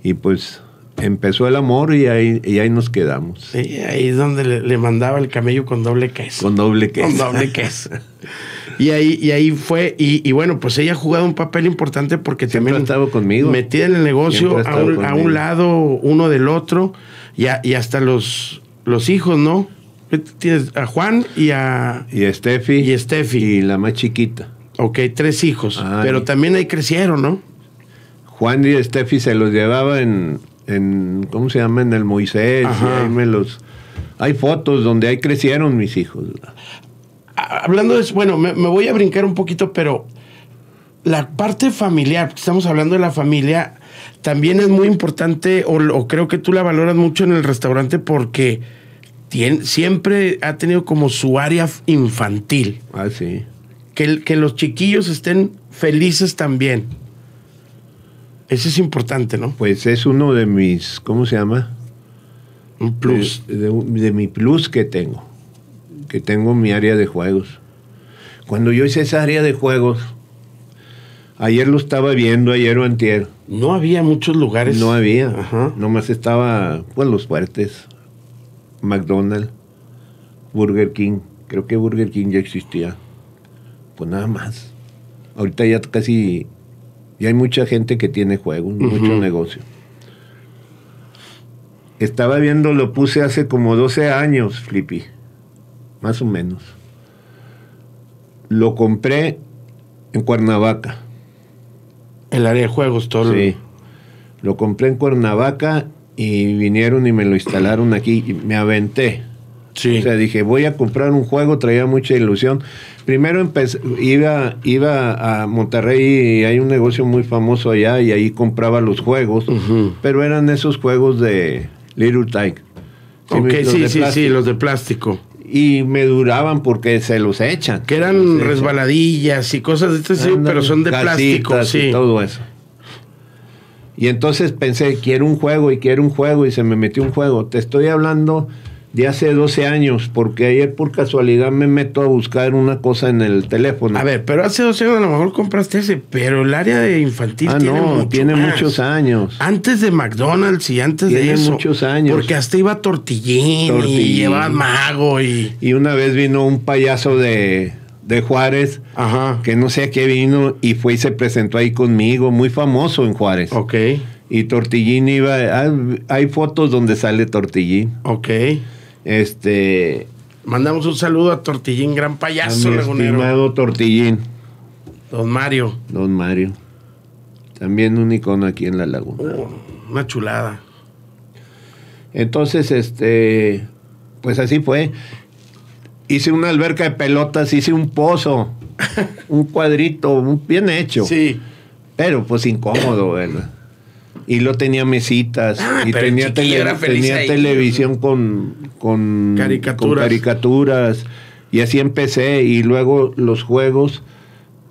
y pues empezó el amor y ahí, ahí nos quedamos. ahí es donde le, mandaba el camello con doble queso. Con doble queso. Con doble queso. *laughs* y, ahí, y ahí fue, y, bueno, pues ella ha jugado un papel importante porque también... estaba conmigo. Metida en el negocio a un, lado, uno del otro, y, y hasta los, los hijos, ¿no? Tienes a Juan y a... Y a Steffi. Y a Steffi. Y la más chiquita. Ok, tres hijos. Ah, pero también ahí crecieron, ¿no? Juan y Steffi se los llevaba en, en ¿cómo se llama? En el Moisés, ahí me los... Hay fotos donde ahí crecieron mis hijos. Hablando de eso, bueno, me, voy a brincar un poquito, pero la parte familiar, estamos hablando de la familia, también es muy importante, o, creo que tú la valoras mucho en el restaurante porque tiene, siempre ha tenido como su área infantil. Ah, sí. Que, que los chiquillos estén felices también. Ese es importante, ¿no? Pues es uno de mis, ¿cómo se llama? Un plus. De, mi plus que tengo, que tengo mi área de juegos. Cuando yo hice esa área de juegos, ayer lo estaba viendo, ayer o antier. No había muchos lugares. No había, nomás estaba, pues los fuertes, McDonald's, Burger King, creo que Burger King ya existía. Pues nada más. Ahorita ya casi y hay mucha gente que tiene juegos, mucho negocio. Estaba viendo, lo puse hace como 12 años, Flippy, más o menos. Lo compré en Cuernavaca. El área de juegos, todo. Sí. Lo... compré en Cuernavaca y vinieron y me lo instalaron aquí y me aventé. Sí. O sea, dije, voy a comprar un juego, traía mucha ilusión. Primero iba, iba a Monterrey y hay un negocio muy famoso allá y ahí compraba los juegos, pero eran esos juegos de Little Tyke. Sí, ok, sí, sí, sí, los de plástico. Y me duraban porque se los echan. Que eran resbaladillas y cosas de este pero son de plástico, sí. Y todo eso. Y entonces pensé, quiero un juego y quiero un juego y se me metió un juego. Te estoy hablando de hace 12 años, porque ayer por casualidad me meto a buscar una cosa en el teléfono. A ver, pero hace 12 años a lo mejor compraste ese, pero el área de infantil ah, tiene no, tiene muchos años. Antes de McDonald's y antes de eso. Tiene muchos años. Porque hasta iba tortillín, y llevaba mago y... Y una vez vino un payaso de, Juárez, que no sé a qué vino, y fue y se presentó ahí conmigo, muy famoso en Juárez. Ok. Y Tortillín iba, hay, ah, hay fotos donde sale Tortillín. Ok. Este. Mandamos un saludo a Tortillín, gran payaso, a mi Tortillín. Don Mario. Don Mario. También un icono aquí en la laguna. Uh, una chulada. Entonces, este, pues así fue. Hice una alberca de pelotas, hice un pozo, *laughs* un cuadrito, bien hecho. Sí. Pero pues incómodo, ¿verdad? Y lo tenía mesitas. Ah, y tenía, televisión con, con, caricaturas. Y así empecé. Y luego los juegos.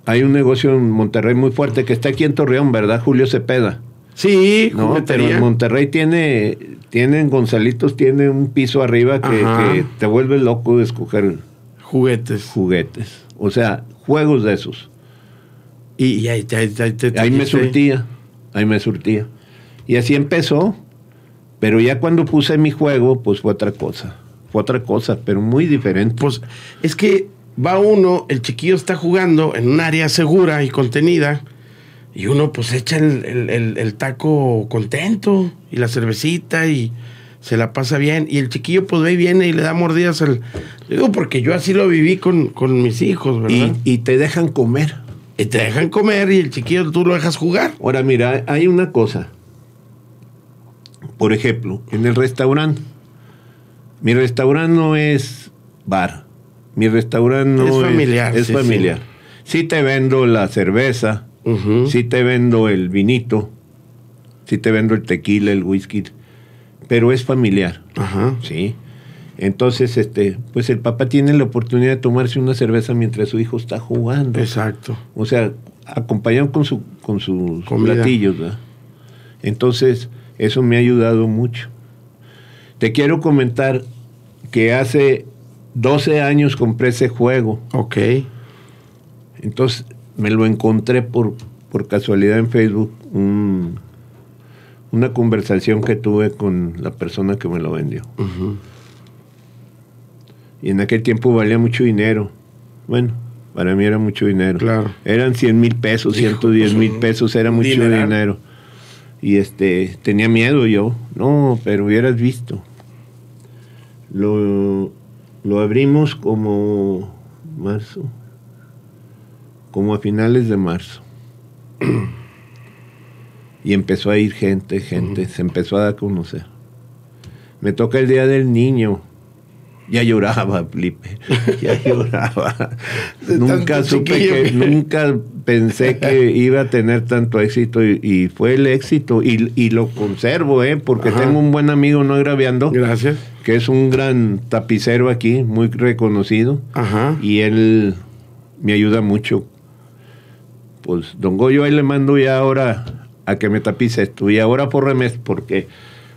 Hay un negocio en Monterrey muy fuerte que está aquí en Torreón, ¿verdad? Julio Cepeda. Sí, pero en Monterrey tiene, tienen Gonzalitos, tiene un piso arriba que, te vuelve loco de escoger juguetes. Juguetes. O sea, juegos de esos. Y, ahí, me surtía, ahí me surtía. Y así empezó. Pero ya cuando puse mi juego, pues fue otra cosa. Fue otra cosa, pero muy diferente. Pues es que va uno, el chiquillo está jugando en un área segura y contenida. Y uno pues echa el, el, taco contento y la cervecita y se la pasa bien. Y el chiquillo, pues ve y viene y le da mordidas al. Digo, porque yo así lo viví con, con mis hijos, ¿verdad? Y, y, te dejan comer. Y te dejan comer y el chiquillo tú lo dejas jugar. Ahora, mira, hay una cosa. Por ejemplo, en el restaurante. Mi restaurante no es bar. Mi restaurante no es familiar. Es, familiar. Sí. te vendo la cerveza, sí te vendo el vinito, sí te vendo el tequila, el whisky, pero es familiar. Ajá. Sí. Entonces, este, pues el papá tiene la oportunidad de tomarse una cerveza mientras su hijo está jugando. Exacto. O sea, acompañado con su con sus platillos. Entonces, eso me ha ayudado mucho. Te quiero comentar que hace 12 años compré ese juego. Ok. Entonces me lo encontré por, por casualidad en Facebook, una conversación que tuve con la persona que me lo vendió. Y en aquel tiempo valía mucho dinero. Bueno, para mí era mucho dinero. Claro. Eran 100 mil pesos, 110 pues, mil pesos, era mucho dinero. Y este, tenía miedo yo. No, pero hubieras visto. Lo, abrimos como marzo, como a finales de marzo. *clears throat* y empezó a ir gente, gente, se empezó a dar a conocer. Me toca el Día del Niño ya lloraba, Felipe, ya *laughs* lloraba. nunca supe que, nunca pensé que *laughs* iba a tener tanto éxito y, fue el éxito y, y lo conservo, ¿eh? porque tengo un buen amigo, no agraviando. Gracias. Que es un gran tapicero aquí, muy reconocido. Ajá. Y él me ayuda mucho. Pues, don Goyo, ahí le mando ya ahora a que me tapices estoy y ahora por remes, porque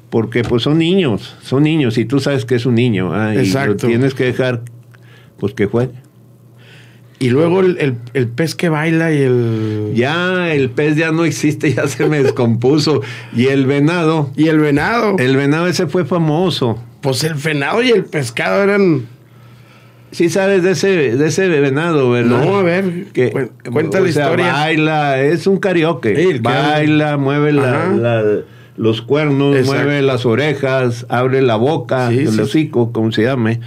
porque pues son niños, son niños y tú sabes que es un niño. Exacto. Ah, y lo tienes que dejar pues que juegue. Y luego el, pez que baila y el... Ya, el pez ya no existe, ya se me descompuso. y el venado. Y el venado. El venado ese fue famoso. Pues el venado y el pescado eran... Sí sabes de ese, de ese venado, ¿verdad? No, a ver, cuéntale cuenta la historia. Baila, es un karaoke. baila, mueve la los cuernos, mueve las orejas, abre la boca, el hocico, como se llame.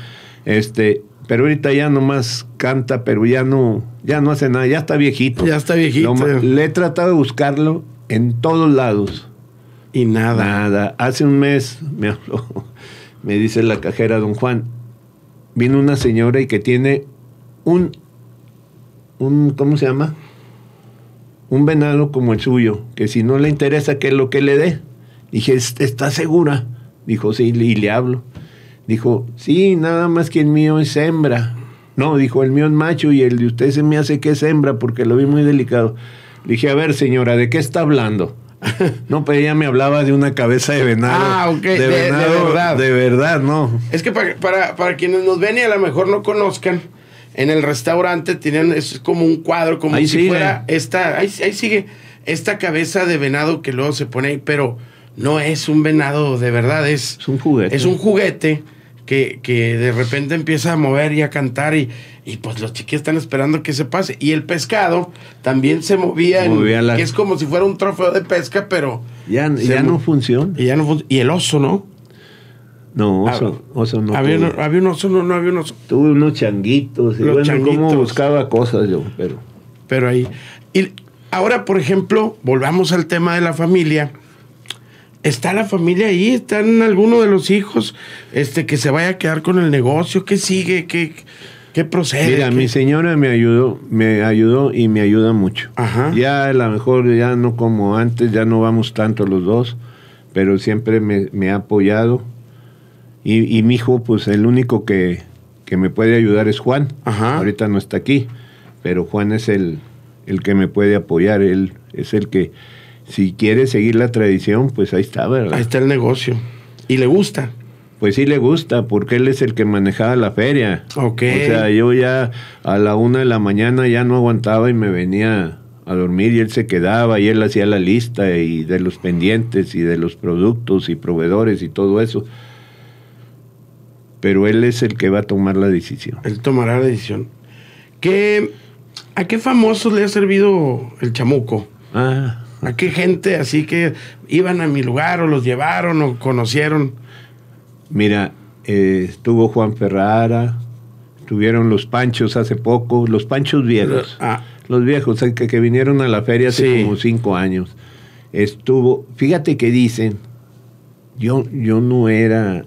Este, pero ahorita ya nomás canta, pero ya no, ya no hace nada, ya está viejito. Ya está viejito. le he tratado de buscarlo en todos lados. Y nada. Nada. Hace un mes me habló, *laughs* me dice la cajera, don Juan, vino una señora y que tiene un, un ¿cómo se llama? Un venado como el suyo, que si no le interesa, ¿qué es lo que le dé? Dije, ¿estás segura? Dijo, sí, y le hablo. Dijo, sí, nada más que el mío es hembra. No, dijo, el mío es macho y el de usted se me hace que es hembra porque lo vi muy delicado. dije, a ver, señora, ¿de qué está hablando? *laughs* no, pero pues ella me hablaba de una cabeza de venado. Ah, ok, de, verdad. De verdad, no. Es que para, para, quienes nos ven y a lo mejor no conozcan, en el restaurante tienen, es como un cuadro, como si fuera esta, ahí, ahí sigue esta cabeza de venado que luego se pone ahí, pero no es un venado de verdad, es, un juguete. Es un juguete que, que, de repente empieza a mover y a cantar y, pues los chiquillos están esperando que se pase. Y el pescado también se movía, es como si fuera un trofeo de pesca, pero... Ya, ya no funciona. Y, ya no y el oso, ¿no? No, ah, oso, oso no. Había, un oso, no, no había un oso. Tuve unos changuitos. Y Los changuitos. buscaba cosas yo, pero. Pero ahí. Y ahora, por ejemplo, volvamos al tema de la familia está la familia ahí, están algunos de los hijos este, que se vaya a quedar con el negocio, ¿qué sigue? ¿Qué, procede? Mira, mi señora me ayudó, me ayudó y me ayuda mucho. Ya a lo mejor ya no como antes, ya no vamos tanto los dos, pero siempre me, ha apoyado. Y, mi hijo, pues el único que, que me puede ayudar es Juan. Ahorita no está aquí, pero Juan es el, el que me puede apoyar, él es el que si quiere seguir la tradición, pues ahí está, ¿verdad? Ahí está el negocio. ¿Y le gusta? Pues sí le gusta, porque él es el que manejaba la feria. Ok. O sea, yo ya a la una de la mañana ya no aguantaba y me venía a dormir y él se quedaba y él hacía la lista y de los pendientes y de los productos y proveedores y todo eso. Pero él es el que va a tomar la decisión. Él tomará la decisión. ¿Qué, ¿A qué famosos le ha servido el chamuco? Ah qué gente así que iban a mi lugar o los llevaron o conocieron. Mira, eh, estuvo Juan Ferrara, estuvieron los Panchos hace poco, los Panchos viejos. Ah. Los viejos, que, vinieron a la feria hace como cinco años. Estuvo, fíjate que dicen, yo, yo no era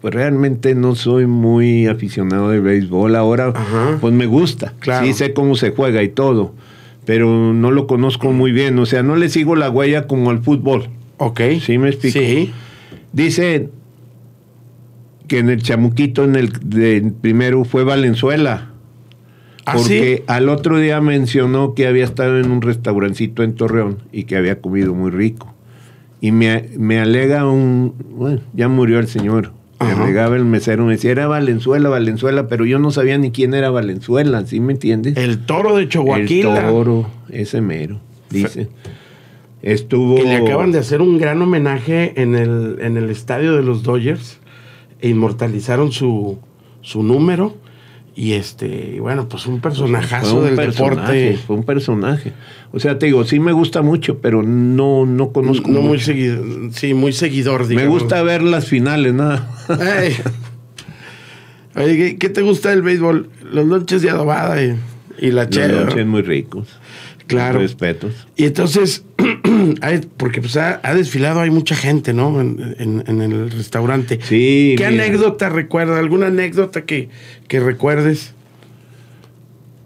pues realmente no soy muy aficionado de béisbol. Ahora, pues me gusta. Sí sé cómo se juega y todo pero no lo conozco muy bien. O sea, no le sigo la huella como al fútbol. Ok. ¿Sí me explico? Sí. Dice que en el chamuquito, en el de, primero fue Valenzuela. ¿Ah, porque al otro día mencionó que había estado en un restaurancito en Torreón y que había comido muy rico. Y me, me alega un. Bueno, ya murió el señor, me regaba el mesero, me decía, era Valenzuela, Valenzuela, pero yo no sabía ni quién era Valenzuela, ¿sí me entiendes? El toro de Choaquila. El toro, ese mero, dice. Estuvo... Que le acaban de hacer un gran homenaje en el, en el estadio de los Dodgers. E inmortalizaron su, su número y este, bueno, pues un pues, pues, personajazo del deporte. Fue un personaje. O sea, te digo, sí me gusta mucho, pero no, no conozco. No, muy seguidor, sí, muy seguidor, digamos. Me gusta ver las finales, nada. ¿qué te gusta del béisbol? Las noches de adobada y, la chela. muy ricos. Claro. Respetos. Y entonces, *clears throat* porque pues, ha, desfilado, hay mucha gente, ¿no? En, el restaurante. Sí. ¿Qué anécdota recuerda? ¿Alguna anécdota que, que recuerdes?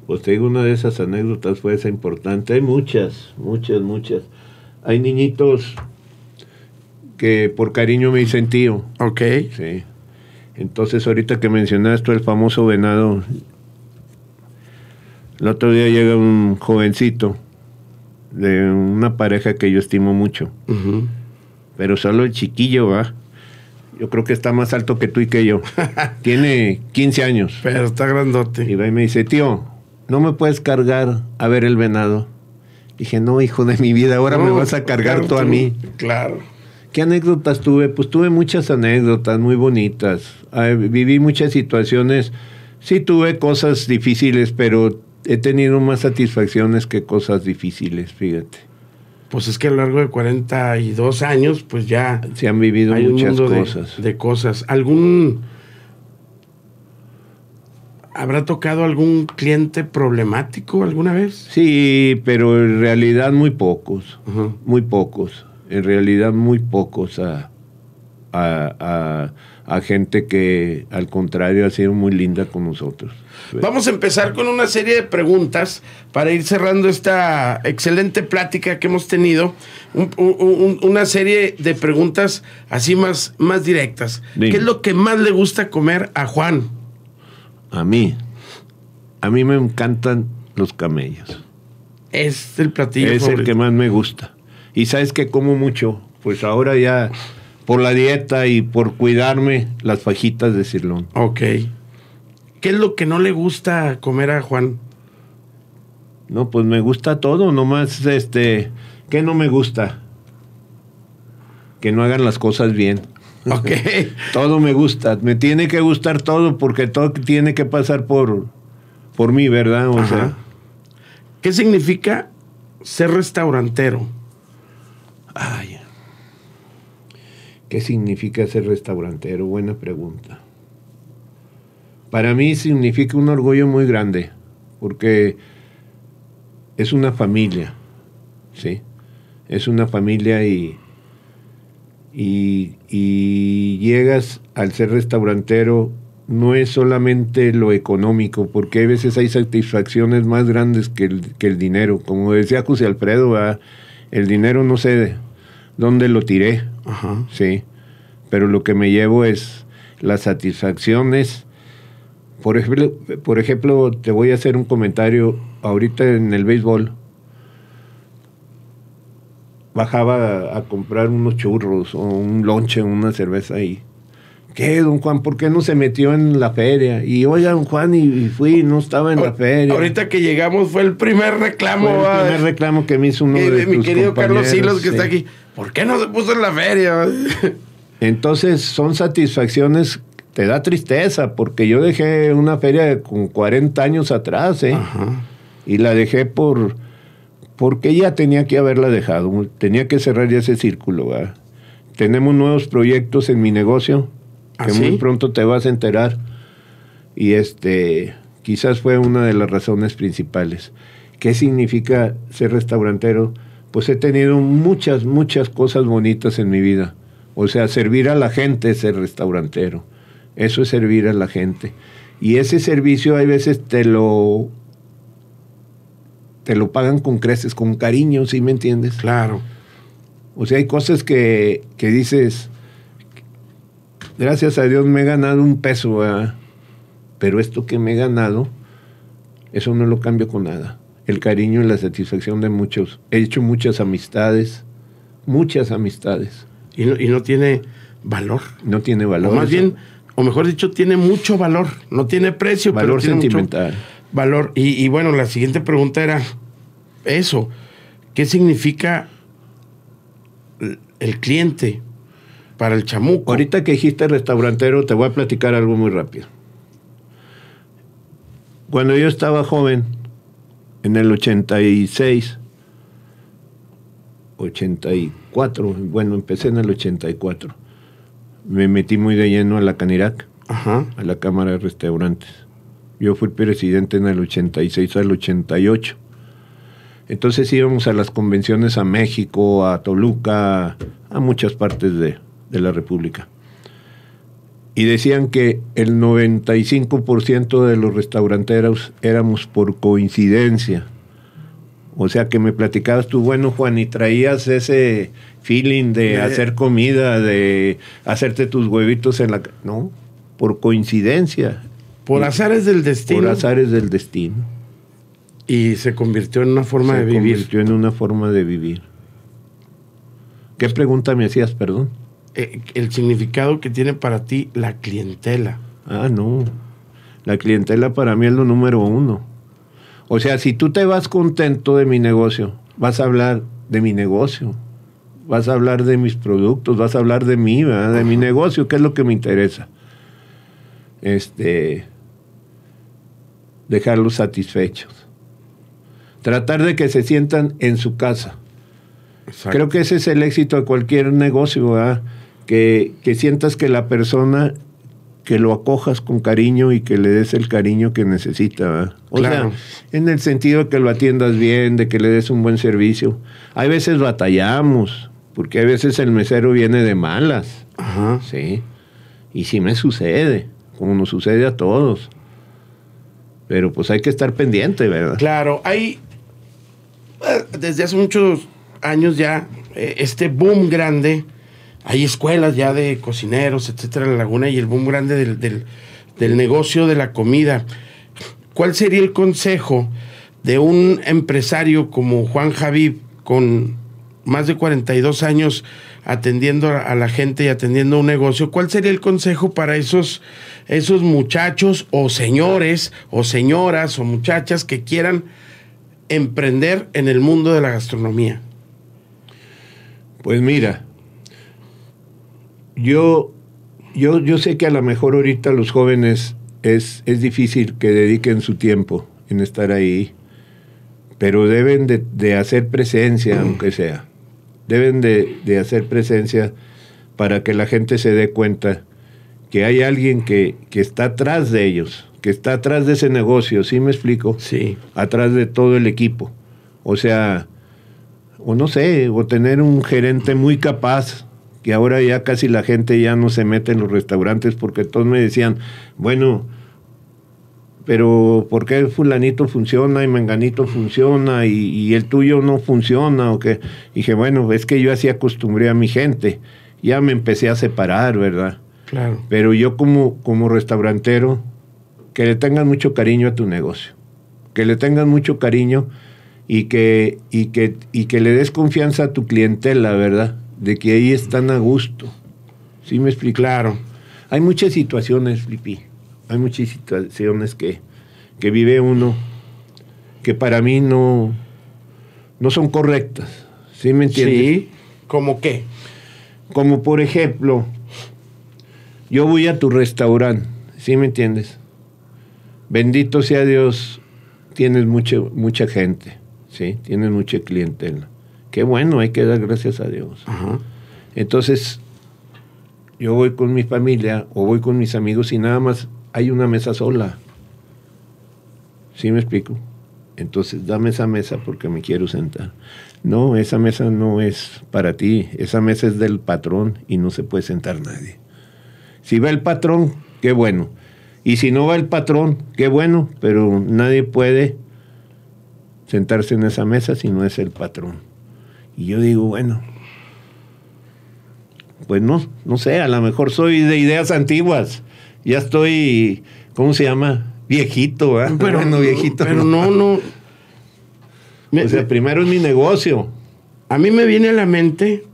Pues te una de esas anécdotas fue esa importante. Hay muchas, muchas, muchas. Hay niñitos que por cariño me dicen tío. Ok. Sí. Entonces, ahorita que mencionaste el famoso venado, el otro día llega un jovencito de una pareja que yo estimo mucho. Pero solo el chiquillo va. Yo creo que está más alto que tú y que yo. *laughs* Tiene 15 años. Pero está grandote. Y va y me dice, tío, ¿no me puedes cargar a ver el venado? Dije, no, hijo de mi vida, ahora me vas a cargar tú a mí. Claro. ¿Qué anécdotas tuve? Pues tuve muchas anécdotas muy bonitas. viví muchas situaciones. Sí tuve cosas difíciles, pero he tenido más satisfacciones que cosas difíciles, fíjate. Pues es que a lo largo de 42 años, pues ya... Se han vivido hay muchas un mundo cosas. De, cosas. ¿Algún... ¿Habrá tocado algún cliente problemático alguna vez? Sí, pero en realidad muy pocos, muy pocos, en realidad muy pocos a a gente que al contrario ha sido muy linda con nosotros. Vamos a empezar con una serie de preguntas para ir cerrando esta excelente plática que hemos tenido. una serie de preguntas así más, más directas. ¿Qué es lo que más le gusta comer a Juan? A mí. A mí me encantan los camellos. Es el platillo. Es el que más me gusta. Y sabes que como mucho. Pues ahora ya por la dieta y por cuidarme las fajitas de cirlón. Ok. ¿Qué es lo que no le gusta comer a Juan? No, pues me gusta todo, nomás este, ¿qué no me gusta? Que no hagan las cosas bien. Ok. *laughs* todo me gusta, me tiene que gustar todo porque todo tiene que pasar por, por mí, ¿verdad? O sea. ¿Qué significa ser restaurantero? Ay, ¿Qué significa ser restaurantero? Buena pregunta. Para mí significa un orgullo muy grande, porque es una familia, ¿sí? Es una familia y, y, llegas al ser restaurantero no es solamente lo económico, porque a veces hay satisfacciones más grandes que el, dinero. Como decía José Alfredo, el dinero no cede donde lo tiré. Sí. Pero lo que me llevo es las satisfacciones. Por ejemplo, por ejemplo, te voy a hacer un comentario ahorita en el béisbol. Bajaba a, comprar unos churros o un lonche, una cerveza y ¿Qué, don Juan? ¿Por qué no se metió en la feria? Y oiga, don Juan, y, fui, no estaba en la feria. Ahorita que llegamos fue el primer reclamo. el primer reclamo que me hizo uno de, de Mi querido Carlos Silos, que está aquí. ¿Por qué no se puso en la feria? *laughs* Entonces, son satisfacciones te da tristeza, porque yo dejé una feria con 40 años atrás, ¿eh? Y la dejé por. porque ya tenía que haberla dejado, tenía que cerrar ya ese círculo, Tenemos nuevos proyectos en mi negocio que ¿Ah, muy pronto te vas a enterar. Y este, quizás fue una de las razones principales. ¿Qué significa ser restaurantero? Pues he tenido muchas, muchas cosas bonitas en mi vida. O sea, servir a la gente es ser restaurantero. Eso es servir a la gente. Y ese servicio hay veces te lo te lo pagan con creces, con cariño, ¿sí me entiendes? Claro. O sea, hay cosas que, que dices, gracias a Dios me he ganado un peso, pero esto que me he ganado, eso no lo cambio con nada. El cariño y la satisfacción de muchos. He hecho muchas amistades, muchas amistades. Y no, tiene valor. No tiene valor. más bien, o mejor dicho, tiene mucho valor. No tiene precio, valor sentimental. valor. Y, y bueno, la siguiente pregunta era eso. ¿Qué significa el cliente para el chamuco. Ahorita que dijiste restaurantero, te voy a platicar algo muy rápido. Cuando yo estaba joven, en el 86, 84, bueno, empecé en el 84, me metí muy de lleno a la Canirac, a la Cámara de Restaurantes. Yo fui presidente en el 86 al 88. Entonces íbamos a las convenciones a México, a Toluca, a muchas partes de, de la República. Y decían que el 95% de los restauranteros éramos por coincidencia. O sea que me platicabas tú, bueno Juan, y traías ese feeling de hacer comida, de hacerte tus huevitos en la... No, por coincidencia. Por azares del destino. Por azares del destino. Y se convirtió en una forma de vivir. Se convirtió en una forma de vivir. ¿Qué pregunta me hacías, perdón? Eh, el significado que tiene para ti la clientela. Ah, no. La clientela para mí es lo número uno. O sea, si tú te vas contento de mi negocio, vas a hablar de mi negocio, vas a hablar de mis productos, vas a hablar de mí, ¿verdad? de mi negocio, ¿Qué es lo que me interesa. Este, dejarlos satisfechos. Tratar de que se sientan en su casa. Creo que ese es el éxito de cualquier negocio, ¿verdad? que, sientas que la persona que lo acojas con cariño y que le des el cariño que necesita. O sea, en el sentido de que lo atiendas bien, de que le des un buen servicio. Hay veces batallamos, porque a veces el mesero viene de malas. Ajá. Sí. Y sí me sucede, como nos sucede a todos. Pero pues hay que estar pendiente, ¿verdad? Claro, hay. Eh, desde hace muchos años ya, eh, este boom grande hay escuelas ya de cocineros, etcétera, en la laguna y el boom grande del, negocio de la comida. ¿Cuál sería el consejo de un empresario como Juan Javi, con más de 42 años atendiendo a la gente y atendiendo un negocio, ¿cuál sería el consejo para esos, esos muchachos o señores o señoras o muchachas que quieran emprender en el mundo de la gastronomía? Pues mira, yo, yo, yo sé que a lo mejor ahorita los jóvenes es, es difícil que dediquen su tiempo en estar ahí, pero deben de, hacer presencia, aunque sea. Deben de, hacer presencia para que la gente se dé cuenta que hay alguien que, que está atrás de ellos, que está atrás de ese negocio, ¿sí me explico? Sí. Atrás de todo el equipo. O sea, o no sé, o tener un gerente muy capaz que ahora ya casi la gente ya no se mete en los restaurantes porque todos me decían, bueno, pero ¿por qué el fulanito funciona y menganito funciona y, el tuyo no funciona? ¿O qué? dije, bueno, es que yo así acostumbré a mi gente. Ya me empecé a separar, ¿verdad? Claro. Pero yo como, como restaurantero, que le tengas mucho cariño a tu negocio, que le tengas mucho cariño y que, y que, y que le des confianza a tu clientela, ¿verdad? de que ahí están a gusto. Sí me Claro. Hay muchas situaciones, Flippy. Hay muchas situaciones que, que vive uno que para mí no, no son correctas. ¿Sí me entiendes? Sí. ¿Cómo qué? Como por ejemplo, yo voy a tu restaurante, ¿sí me entiendes? Bendito sea Dios, tienes mucha, mucha gente, ¿sí? Tienes mucha clientela. Qué bueno, hay que dar gracias a Dios. Entonces, yo voy con mi familia o voy con mis amigos y nada más hay una mesa sola. ¿Sí me explico? Entonces, dame esa mesa porque me quiero sentar. No, esa mesa no es para ti, esa mesa es del patrón y no se puede sentar nadie. Si va el patrón, qué bueno. Y si no va el patrón, qué bueno, pero nadie puede sentarse en esa mesa si no es el patrón. Y yo digo, bueno, pues no, no sé, a lo mejor soy de ideas antiguas. Ya estoy, ¿cómo se llama? Viejito, ¿eh? bueno, viejito. Pero no, no. o primero es mi negocio. A mí me viene a la mente,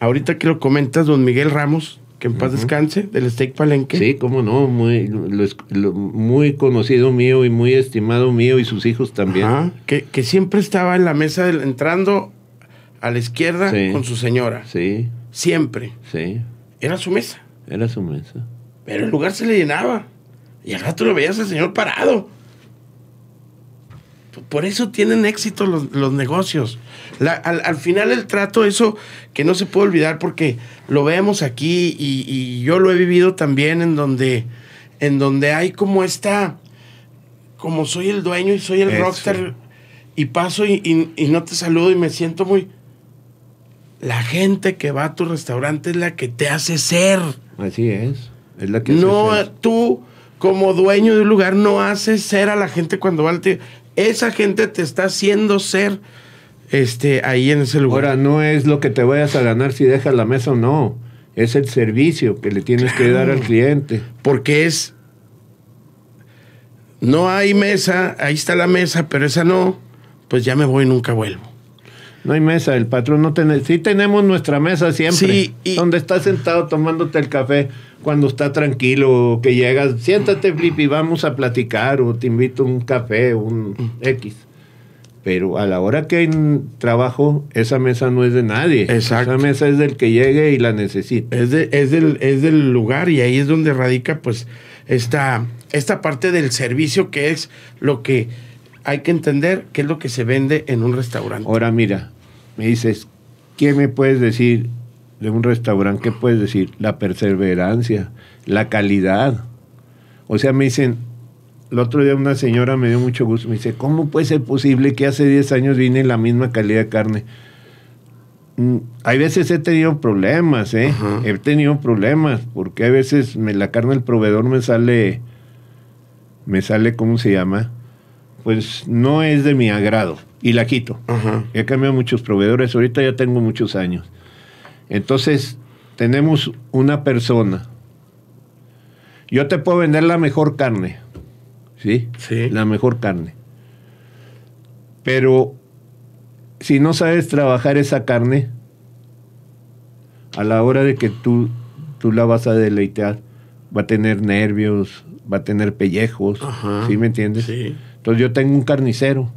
ahorita que lo comentas, don Miguel Ramos, que en paz descanse, del Steak Palenque. Sí, cómo no, muy, conocido mío y muy estimado mío y sus hijos también. que, siempre estaba en la mesa, entrando a la izquierda con su señora. Sí. Siempre. Sí. Era su mesa. Era su mesa. Pero el lugar se le llenaba. Y al rato lo veías al señor parado. Por eso tienen éxito los, negocios. al, final el trato, eso que no se puede olvidar porque lo vemos aquí y, yo lo he vivido también en donde, en donde hay como esta, como soy el dueño y soy el eso. y paso y no te saludo y me siento muy la gente que va a tu restaurante es la que te hace ser. Así es. Es la que No, tú como dueño de un lugar no haces ser a la gente cuando va al Esa gente te está haciendo ser este, ahí en ese lugar. Ahora, no es lo que te vayas a ganar si dejas la mesa o no. Es el servicio que le tienes que dar al cliente. Porque es. No hay mesa, ahí está la mesa, pero esa no, pues ya me voy y nunca vuelvo. No hay mesa, el patrón no tiene. Sí tenemos nuestra mesa siempre. Sí, y... Donde estás sentado tomándote el café cuando está tranquilo, que llegas, siéntate, Flippy, vamos a platicar, o te invito un café, un X. Pero a la hora que hay trabajo, esa mesa no es de nadie. Exacto. Esa mesa es del que llegue y la necesita. Es, es, del, es del lugar y ahí es donde radica, pues, esta, esta parte del servicio que es lo que hay que entender qué es lo que se vende en un restaurante. Ahora mira, me dices, ¿qué me puedes decir de un restaurante? ¿Qué puedes decir? La perseverancia, la calidad. O sea, me dicen, el otro día una señora me dio mucho gusto, me dice, ¿cómo puede ser posible que hace 10 años vine la misma calidad de carne? Mm, hay veces he tenido problemas, ¿eh? He tenido problemas, porque a veces la carne del proveedor me sale, me sale, ¿cómo se llama? pues no es de mi agrado y la quito. Ajá. He cambiado muchos proveedores, ahorita ya tengo muchos años. Entonces, tenemos una persona. Yo te puedo vender la mejor carne, ¿sí? Sí. La mejor carne. Pero si no sabes trabajar esa carne, a la hora de que tú, tú la vas a deleitear va a tener nervios, va a tener pellejos, ¿sí me entiendes? Sí. Entonces yo tengo un carnicero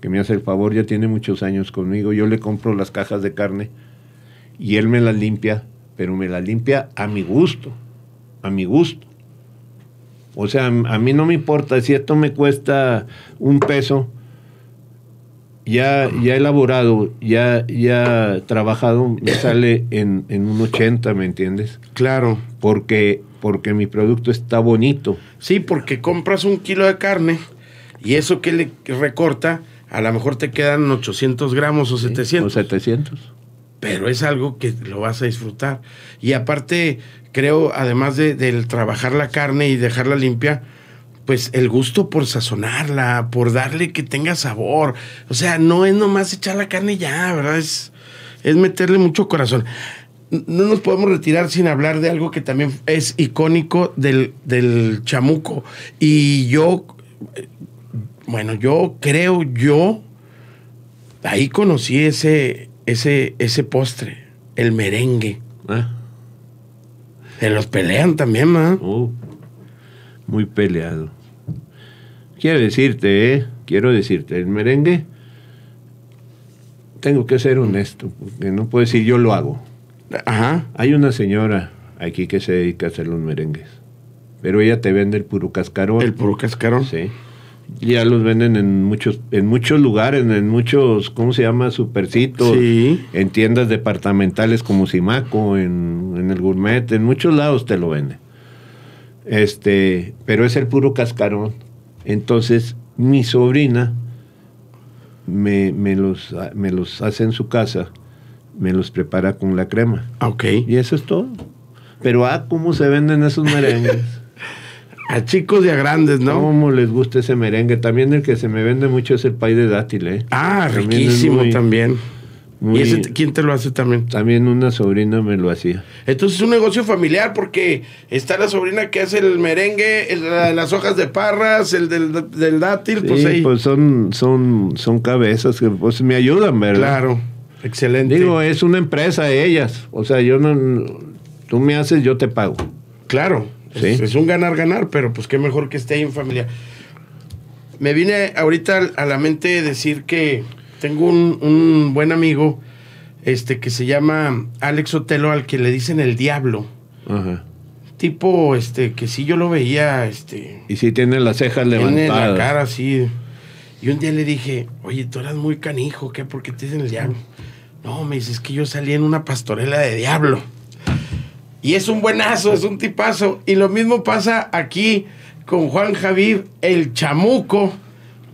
que me hace el favor, ya tiene muchos años conmigo, yo le compro las cajas de carne y él me las limpia, pero me las limpia a mi gusto, a mi gusto. O sea, a mí no me importa si esto me cuesta un peso, ya, ya elaborado, ya, ya trabajado, me sale en, un 80, ¿me entiendes? Claro. Porque, porque mi producto está bonito. Sí, porque compras un kilo de carne y eso que le recorta, a lo mejor te quedan 800 gramos o 700. O 700. Pero es algo que lo vas a disfrutar. Y aparte, creo, además del trabajar la carne y dejarla limpia, pues el gusto por sazonarla, por darle que tenga sabor. O sea, no es nomás echar la carne ya, ¿verdad? Es, es meterle mucho corazón. No nos podemos retirar sin hablar de algo que también es icónico del, del chamuco. Y yo bueno, yo creo yo, ahí conocí ese, ese, ese postre, el merengue. Ah. Se los pelean también, ¿no? Oh, muy peleado. Quiero decirte, ¿eh? Quiero decirte, el merengue, tengo que ser honesto, porque no puedo decir yo lo hago. Ajá. Hay una señora aquí que se dedica a hacer los merengues, pero ella te vende el puro cascarón. El puro cascarón. Sí. Ya los venden en muchos, en muchos lugares, en muchos, ¿cómo se llama? Supercitos, en tiendas departamentales como Simaco, en, el Gourmet, en muchos lados te lo venden. Este, pero es el puro cascarón. Entonces, mi sobrina me, me, los, me los hace en su casa, me los prepara con la crema. Ok. Y eso es todo. Pero ah, cómo se venden esos merengues. *laughs* A chicos y a grandes, ¿no? ¿Cómo les gusta ese merengue? También el que se me vende mucho es el pay de dátil, ¿eh? Ah, riquísimo también. ¿Y quién te lo hace también? También una sobrina me lo hacía. Entonces es un negocio familiar porque está la sobrina que hace el merengue, las hojas de parras, el del, dátil, pues ahí. Pues son, son, son cabezas que pues me ayudan, ¿verdad? Claro, excelente. Digo, es una empresa de ellas. O sea, yo no. Tú me haces, yo te pago. Claro es, un ganar-ganar, pero pues qué mejor que esté ahí en familia. Me vine ahorita a la mente decir que tengo un, buen amigo este, que se llama Alex Otelo, al que le dicen el diablo. tipo este que sí yo lo veía este y si tiene las cejas levantadas tiene la cara así y un día le dije oye tú eras muy canijo qué por qué te dicen el diablo no me dices es que yo salí en una pastorela de diablo y es un buenazo, es un tipazo. Y lo mismo pasa aquí con Juan Javid, el chamuco,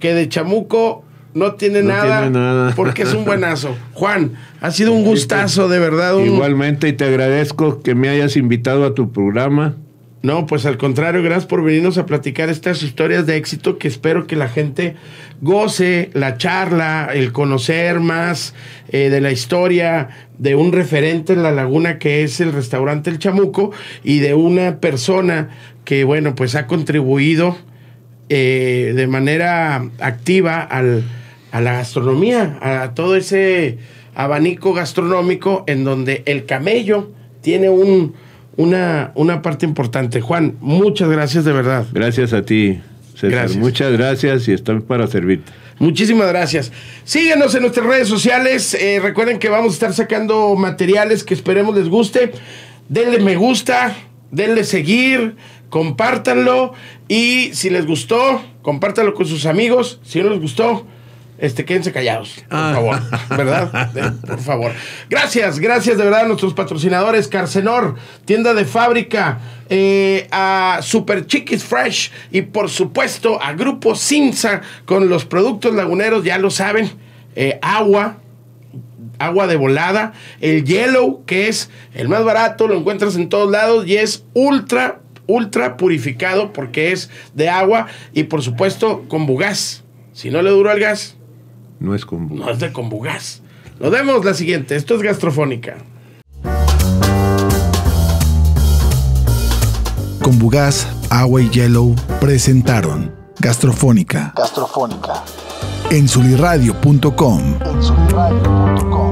que de chamuco no tiene, nada, porque es un buenazo. *laughs* Juan, ha sido un gustazo, de verdad. Igualmente, y te agradezco que me hayas invitado a tu programa. No, pues al contrario, gracias por venirnos a platicar estas historias de éxito que espero que la gente goce, la charla, el conocer más eh, de la historia de un referente en la laguna que es el restaurante El Chamuco y de una persona que, bueno, pues ha contribuido eh, de manera activa al, a la gastronomía, a todo ese abanico gastronómico en donde el camello tiene un una, parte importante. Juan, muchas gracias de verdad. Gracias a ti. César. Muchas gracias y estamos para servirte. Muchísimas gracias. síguenos en nuestras redes sociales. Eh, recuerden que vamos a estar sacando materiales que esperemos les guste. Denle me gusta, denle seguir, compártanlo y si les gustó, compártanlo con sus amigos. Si no les gustó, este, quédense callados, por ah. favor, ¿verdad? *laughs* Eh, por favor. Gracias, gracias de verdad a nuestros patrocinadores, Carcenor, tienda de fábrica, eh, a Super Chiquis Fresh y por supuesto a Grupo Cinza con los productos laguneros, ya lo saben, eh, agua, agua de volada, el Yellow, que es el más barato, lo encuentras en todos lados y es ultra, ultra purificado porque es de agua y por supuesto con bugás. Si no le duró el gas, no es con No es de con bugas. Lo demos la siguiente. Esto es gastrofónica. Con bugas, Agua y Yellow presentaron Gastrofónica. Gastrofónica. En sulirradio.com. En Zulirradio.com